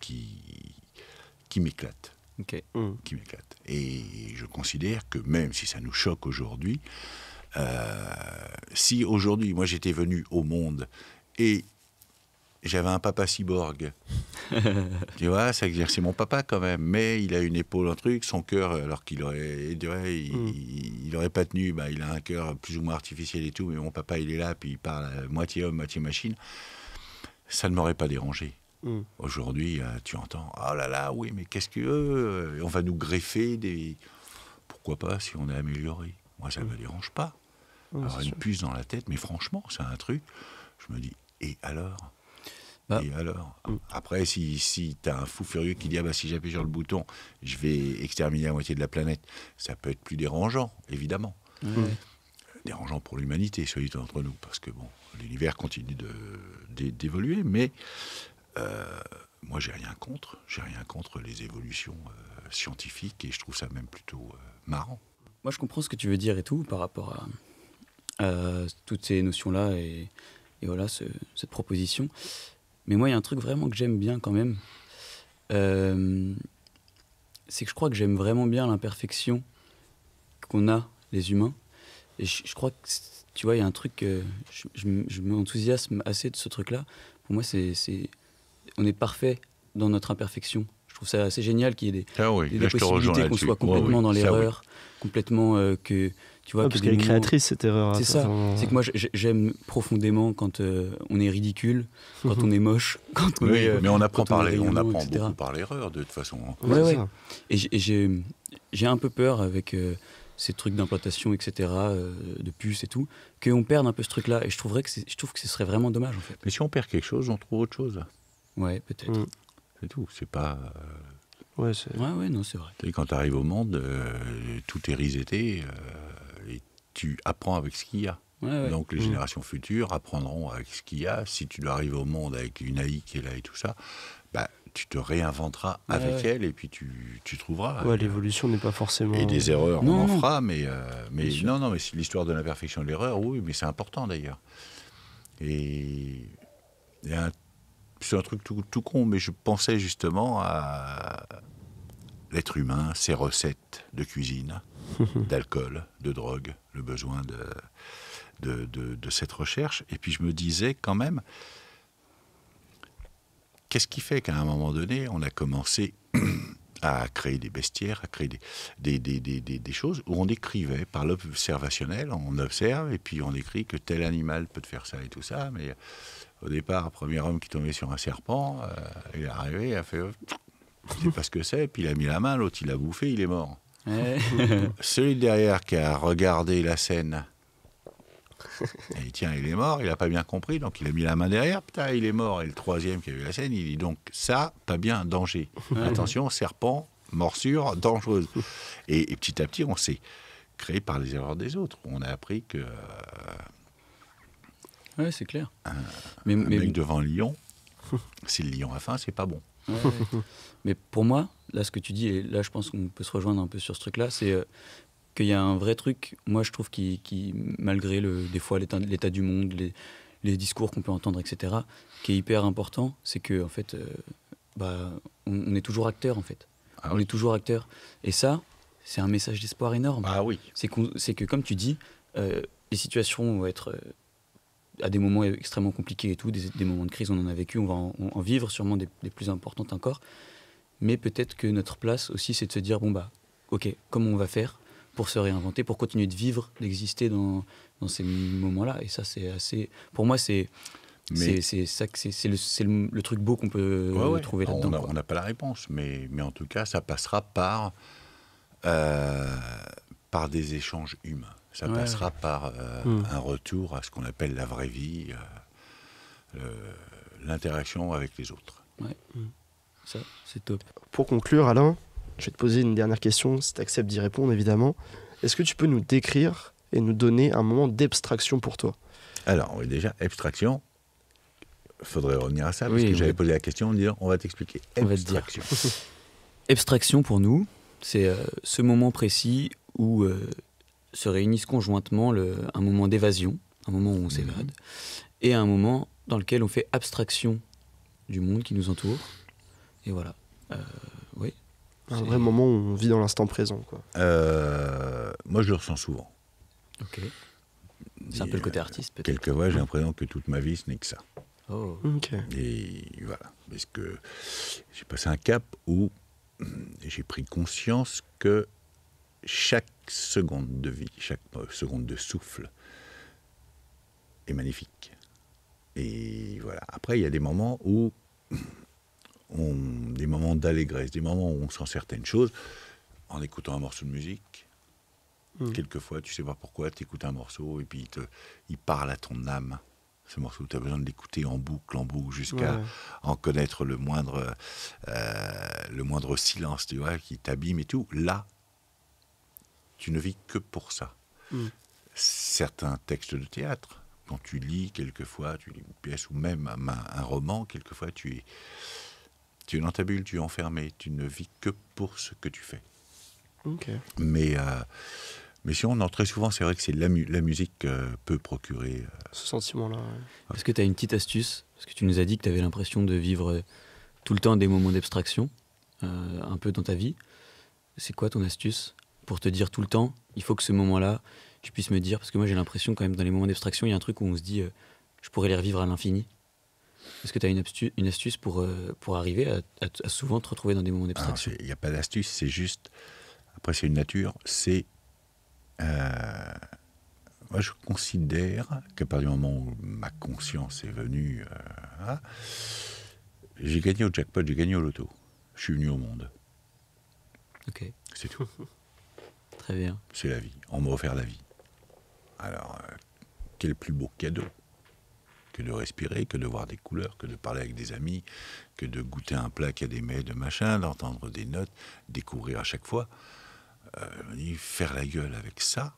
qui, qui m'éclate. Qui m'éclate. Et je considère que même si ça nous choque aujourd'hui, euh, si aujourd'hui, moi j'étais venu au monde et j'avais un papa cyborg. tu vois, ça mon papa quand même. Mais il a une épaule un truc, son cœur, alors qu'il aurait, hmm. il, aurait pas tenu, bah, il a un cœur plus ou moins artificiel et tout. Mais mon papa, il est là, puis il parle moitié homme, moitié machine. Ça ne m'aurait pas dérangé. Hmm. Aujourd'hui, euh, tu entends, oh là là, oui, mais qu'est-ce que euh, on va nous greffer des, pourquoi pas si on est amélioré. Moi, ça ne hmm. me dérange pas. une puce dans la tête, mais franchement, c'est un truc. Je me dis, et alors ah. alors mm. Après, si, si tu as un fou furieux qui dit ah bah, si j'appuie sur le bouton, je vais exterminer la moitié de la planète, ça peut être plus dérangeant, évidemment. Mm. Dérangeant pour l'humanité, celui entre nous, parce que bon, l'univers continue d'évoluer, mais euh, moi, j'ai rien contre. J'ai rien contre les évolutions euh, scientifiques et je trouve ça même plutôt euh, marrant. Moi, je comprends ce que tu veux dire et tout par rapport à, toutes ces notions-là et, voilà, cette proposition. Mais moi, il y a un truc vraiment que j'aime bien quand même. Euh, c'est que je crois que j'aime vraiment bien l'imperfection qu'on a, les humains. Et je, crois que, tu vois, il y a un truc, je, m'enthousiasme assez de ce truc-là. Pour moi, c'est, c'est, on est parfait dans notre imperfection. Je trouve ça assez génial qu'il y ait des, ah des, possibilités qu'on soit complètement dans l'erreur, complètement euh, que tu vois, parce qu'elle est créatrice, cette erreur. Hein, c'est ça. C'est que moi, j'aime profondément quand euh, on est ridicule, quand mhm. on est moche, quand on oui, euh, mais on apprend, par, on apprend beaucoup par l'erreur, de toute façon. Oui, hein. oui. Et j'ai un peu peur avec euh, ces trucs d'implantation, etc., de puces et tout, qu'on perde un peu ce truc-là. Et je, trouverais que je trouve que ce serait vraiment dommage, en fait. Mais si on perd quelque chose, on trouve autre chose. Ouais, peut-être. Mm. C'est tout. C'est pas. Ouais, c'est... ouais, ouais, non, c'est vrai. Et quand tu arrives au monde, euh, tout est risété euh, et tu apprends avec ce qu'il y a. Donc les mmh. générations futures apprendront avec ce qu'il y a. Si tu dois arriver au monde avec une AI qui est là et tout ça, bah, tu te réinventeras avec elle et puis tu, tu trouveras. l'évolution n'est pas forcément. Et des erreurs, on en fera, mais, euh, mais non, non, mais c'est l'histoire de l'imperfection de l'erreur, oui, mais c'est important d'ailleurs. Et il y a un c'est un truc tout, con, mais je pensais justement à l'être humain, ses recettes de cuisine, d'alcool, de drogue, le besoin de de, de, cette recherche. Et puis je me disais quand même, qu'est-ce qui fait qu'à un moment donné, on a commencé à créer des bestiaires, à créer des, des, des, des choses où on écrivait par l'observationnel, on observe et puis on écrit que tel animal peut faire ça et tout ça, mais au départ, premier homme qui tombait sur un serpent, euh, il est arrivé, il a fait euh, Je ne sais pas ce que c'est, puis il a mis la main, l'autre il l'a bouffé, il est mort. Celui derrière qui a regardé la scène, il tiens, il est mort, il n'a pas bien compris, donc il a mis la main derrière, il est mort. Et le troisième qui a vu la scène, il dit donc ça, pas bien, danger. Attention, serpent, morsure, dangereuse. Et, petit à petit, on s'est créé par les erreurs des autres. On a appris que. Euh, oui, c'est clair. Un, mais, mais, mec devant Lyon, si le lion a faim, c'est pas bon. mais pour moi, là, ce que tu dis, et là, je pense qu'on peut se rejoindre un peu sur ce truc-là, c'est euh, qu'il y a un vrai truc, moi, je trouve, qui, malgré le, des fois l'état du monde, les, discours qu'on peut entendre, etc., qui est hyper important, c'est que, en fait, euh, bah, on, est toujours acteur, en fait. Ah on est toujours acteur. Et ça, c'est un message d'espoir énorme. Ah oui. C'est que, comme tu dis, euh, les situations vont être à des moments extrêmement compliqués et tout, des, moments de crise, on en a vécu, on va en, vivre sûrement des, plus importantes encore. Mais peut-être que notre place aussi, c'est de se dire bon, bah, ok, comment on va faire pour se réinventer, pour continuer de vivre, d'exister dans, dans ces moments-là. Et ça, c'est assez. Pour moi, c'est. C'est ça c'est le, truc beau qu'on peut trouver là-dedans. On n'a pas la réponse, mais, mais en tout cas, ça passera par, euh, par des échanges humains. Ça passera par euh, hmm. un retour à ce qu'on appelle la vraie vie, euh, l'interaction avec les autres. Ouais. Hmm. Ça, c'est top. Pour conclure, Alain, je vais te poser une dernière question, si tu acceptes d'y répondre évidemment. Est-ce que tu peux nous décrire et nous donner un moment d'abstraction pour toi Alors, déjà, abstraction, il faudrait revenir à ça, parce que j'avais posé la question en disant on va t'expliquer. Abstraction. Abstraction pour nous, c'est euh, ce moment précis où se réunissent conjointement un moment d'évasion, un moment où on s'évade, mhm. et un moment dans lequel on fait abstraction du monde qui nous entoure. Et voilà. Euh, oui. Un vrai moment où on vit dans l'instant présent. Quoi. Euh, moi, je le ressens souvent. Ok. C'est un peu le côté euh, artiste, peut-être. Quelquefois, j'ai l'impression que toute ma vie, ce n'est que ça. Oh. Ok. Et voilà. Parce que j'ai passé un cap où hum, j'ai pris conscience que chaque seconde de vie, chaque euh, seconde de souffle est magnifique. Et voilà. Après, il y a des moments où des moments d'allégresse, des moments où on sent certaines choses en écoutant un morceau de musique. Hmm. Quelquefois, tu sais pas pourquoi, tu écoutes un morceau et puis il, parle à ton âme. Ce morceau, tu as besoin de l'écouter en boucle, en boucle, jusqu'à en connaître le moindre, euh, le moindre silence, tu vois, qui t'abîme et tout. Là, tu ne vis que pour ça. Hmm. Certains textes de théâtre, quand tu lis quelquefois, tu lis une pièce ou même un, roman, quelquefois tu es, tu dans ta bulle, tu es enfermé, tu ne vis que pour ce que tu fais. Mais, euh, mais si on en très souvent, c'est vrai que c'est la, la, musique euh, peut procurer. Euh, ce sentiment-là. Est-ce que tu as une petite astuce Parce que tu nous as dit que tu avais l'impression de vivre tout le temps des moments d'abstraction, un peu dans ta vie. C'est quoi ton astuce pour te dire tout le temps, il faut que ce moment-là, tu puisses me dire, parce que moi j'ai l'impression quand même dans les moments d'abstraction, il y a un truc où on se dit, euh, je pourrais les revivre à l'infini. Est-ce que tu as une, une, astuce pour, euh, pour arriver à, souvent te retrouver dans des moments ah, d'abstraction Il n'y a pas d'astuce, c'est juste, après c'est une nature, c'est... Euh, moi je considère qu'à partir du moment où ma conscience est venue, ah, j'ai gagné au jackpot, j'ai gagné au loto, je suis venu au monde. Ok. C'est tout. C'est la vie. On me faire la vie. Alors, euh, quel plus beau cadeau que de respirer, que de voir des couleurs, que de parler avec des amis, que de goûter un plat qui a des mets de machin, d'entendre des notes, découvrir à chaque fois. Euh, faire la gueule avec ça,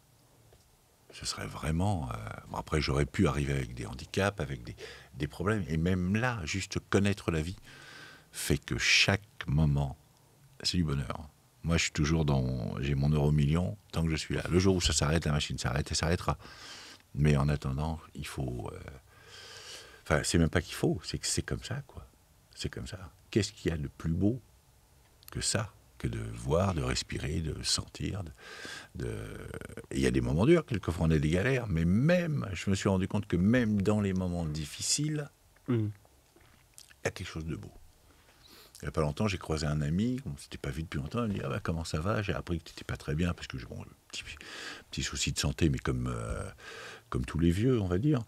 ce serait vraiment. Euh, après, j'aurais pu arriver avec des handicaps, avec des, des problèmes, et même là, juste connaître la vie fait que chaque moment, c'est du bonheur. Moi, je suis toujours dans. J'ai mon euro million tant que je suis là. Le jour où ça s'arrête, la machine s'arrête et s'arrêtera. Mais en attendant, il faut. Euh, enfin, c'est même pas qu'il faut, c'est que c'est comme ça, quoi. C'est comme ça. Qu'est-ce qu'il y a de plus beau que ça Que de voir, de respirer, de sentir. De, Il y a des moments durs, quelquefois on a des galères, mais même, je me suis rendu compte que même dans les moments difficiles, mmh. il y a quelque chose de beau il n'y a pas longtemps, j'ai croisé un ami, on s'était pas vu depuis longtemps, il me dit ah bah, Comment ça va J'ai appris que tu n'étais pas très bien, parce que j'ai bon, petit, petit souci de santé, mais comme, euh, comme tous les vieux, on va dire.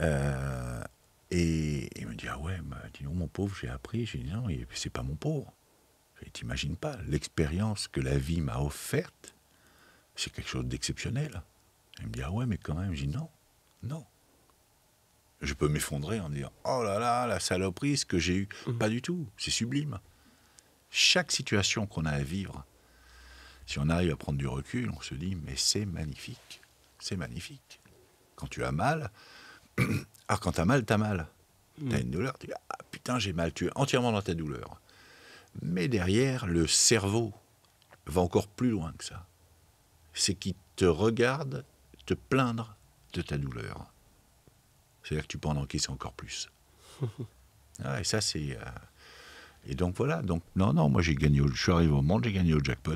Euh, et, il me dit Ah ouais, bah, dis non, mon pauvre, j'ai appris. J'ai dit Non, c'est pas mon pauvre. T'imagines pas, l'expérience que la vie m'a offerte, c'est quelque chose d'exceptionnel. Il me dit Ah ouais, mais quand même, j'ai dit Non, non je peux m'effondrer en disant Oh là là, la saloperie, ce que j'ai eu. Mmh. Pas du tout, c'est sublime. Chaque situation qu'on a à vivre, si on arrive à prendre du recul, on se dit Mais c'est magnifique, c'est magnifique. Quand tu as mal, alors ah, quand tu as mal, tu as mal. Mmh. Tu as une douleur, tu dis Ah putain, j'ai mal, tu es entièrement dans ta douleur. Mais derrière, le cerveau va encore plus loin que ça. C'est qu'il te regarde te plaindre de ta douleur. C'est-à-dire que tu peux en encaisser encore plus. Ah, et ça, c'est. Euh, et donc voilà. Donc non, non, moi j'ai gagné. Au... Je suis arrivé au monde, j'ai gagné au jackpot.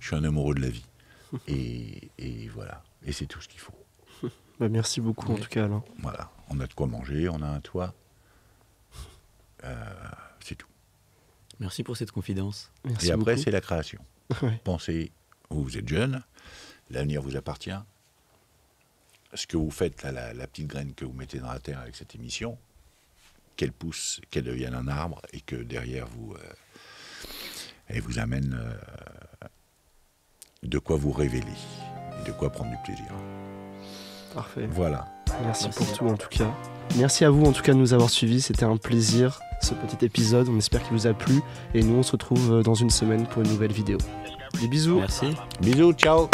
Je suis un amoureux de la vie. et, et voilà. Et c'est tout ce qu'il faut. Bah, merci beaucoup en tout cas, Alain. Voilà. On a de quoi manger, on a un toit. Euh, c'est tout. Merci pour cette confidence. Merci et après, c'est la création. Pensez vous êtes jeune, l'avenir vous appartient, ce que vous faites, la, petite graine que vous mettez dans la terre avec cette émission, qu'elle pousse, qu'elle devienne un arbre et que derrière vous, euh, elle vous amène euh, de quoi vous révéler, et de quoi prendre du plaisir. Parfait. Voilà. Merci, Merci pour tout en tout cas. Merci à vous en tout cas de nous avoir suivis. C'était un plaisir ce petit épisode. On espère qu'il vous a plu. Et nous, on se retrouve euh, dans une semaine pour une nouvelle vidéo. Des bisous. Merci. Bisous, ciao.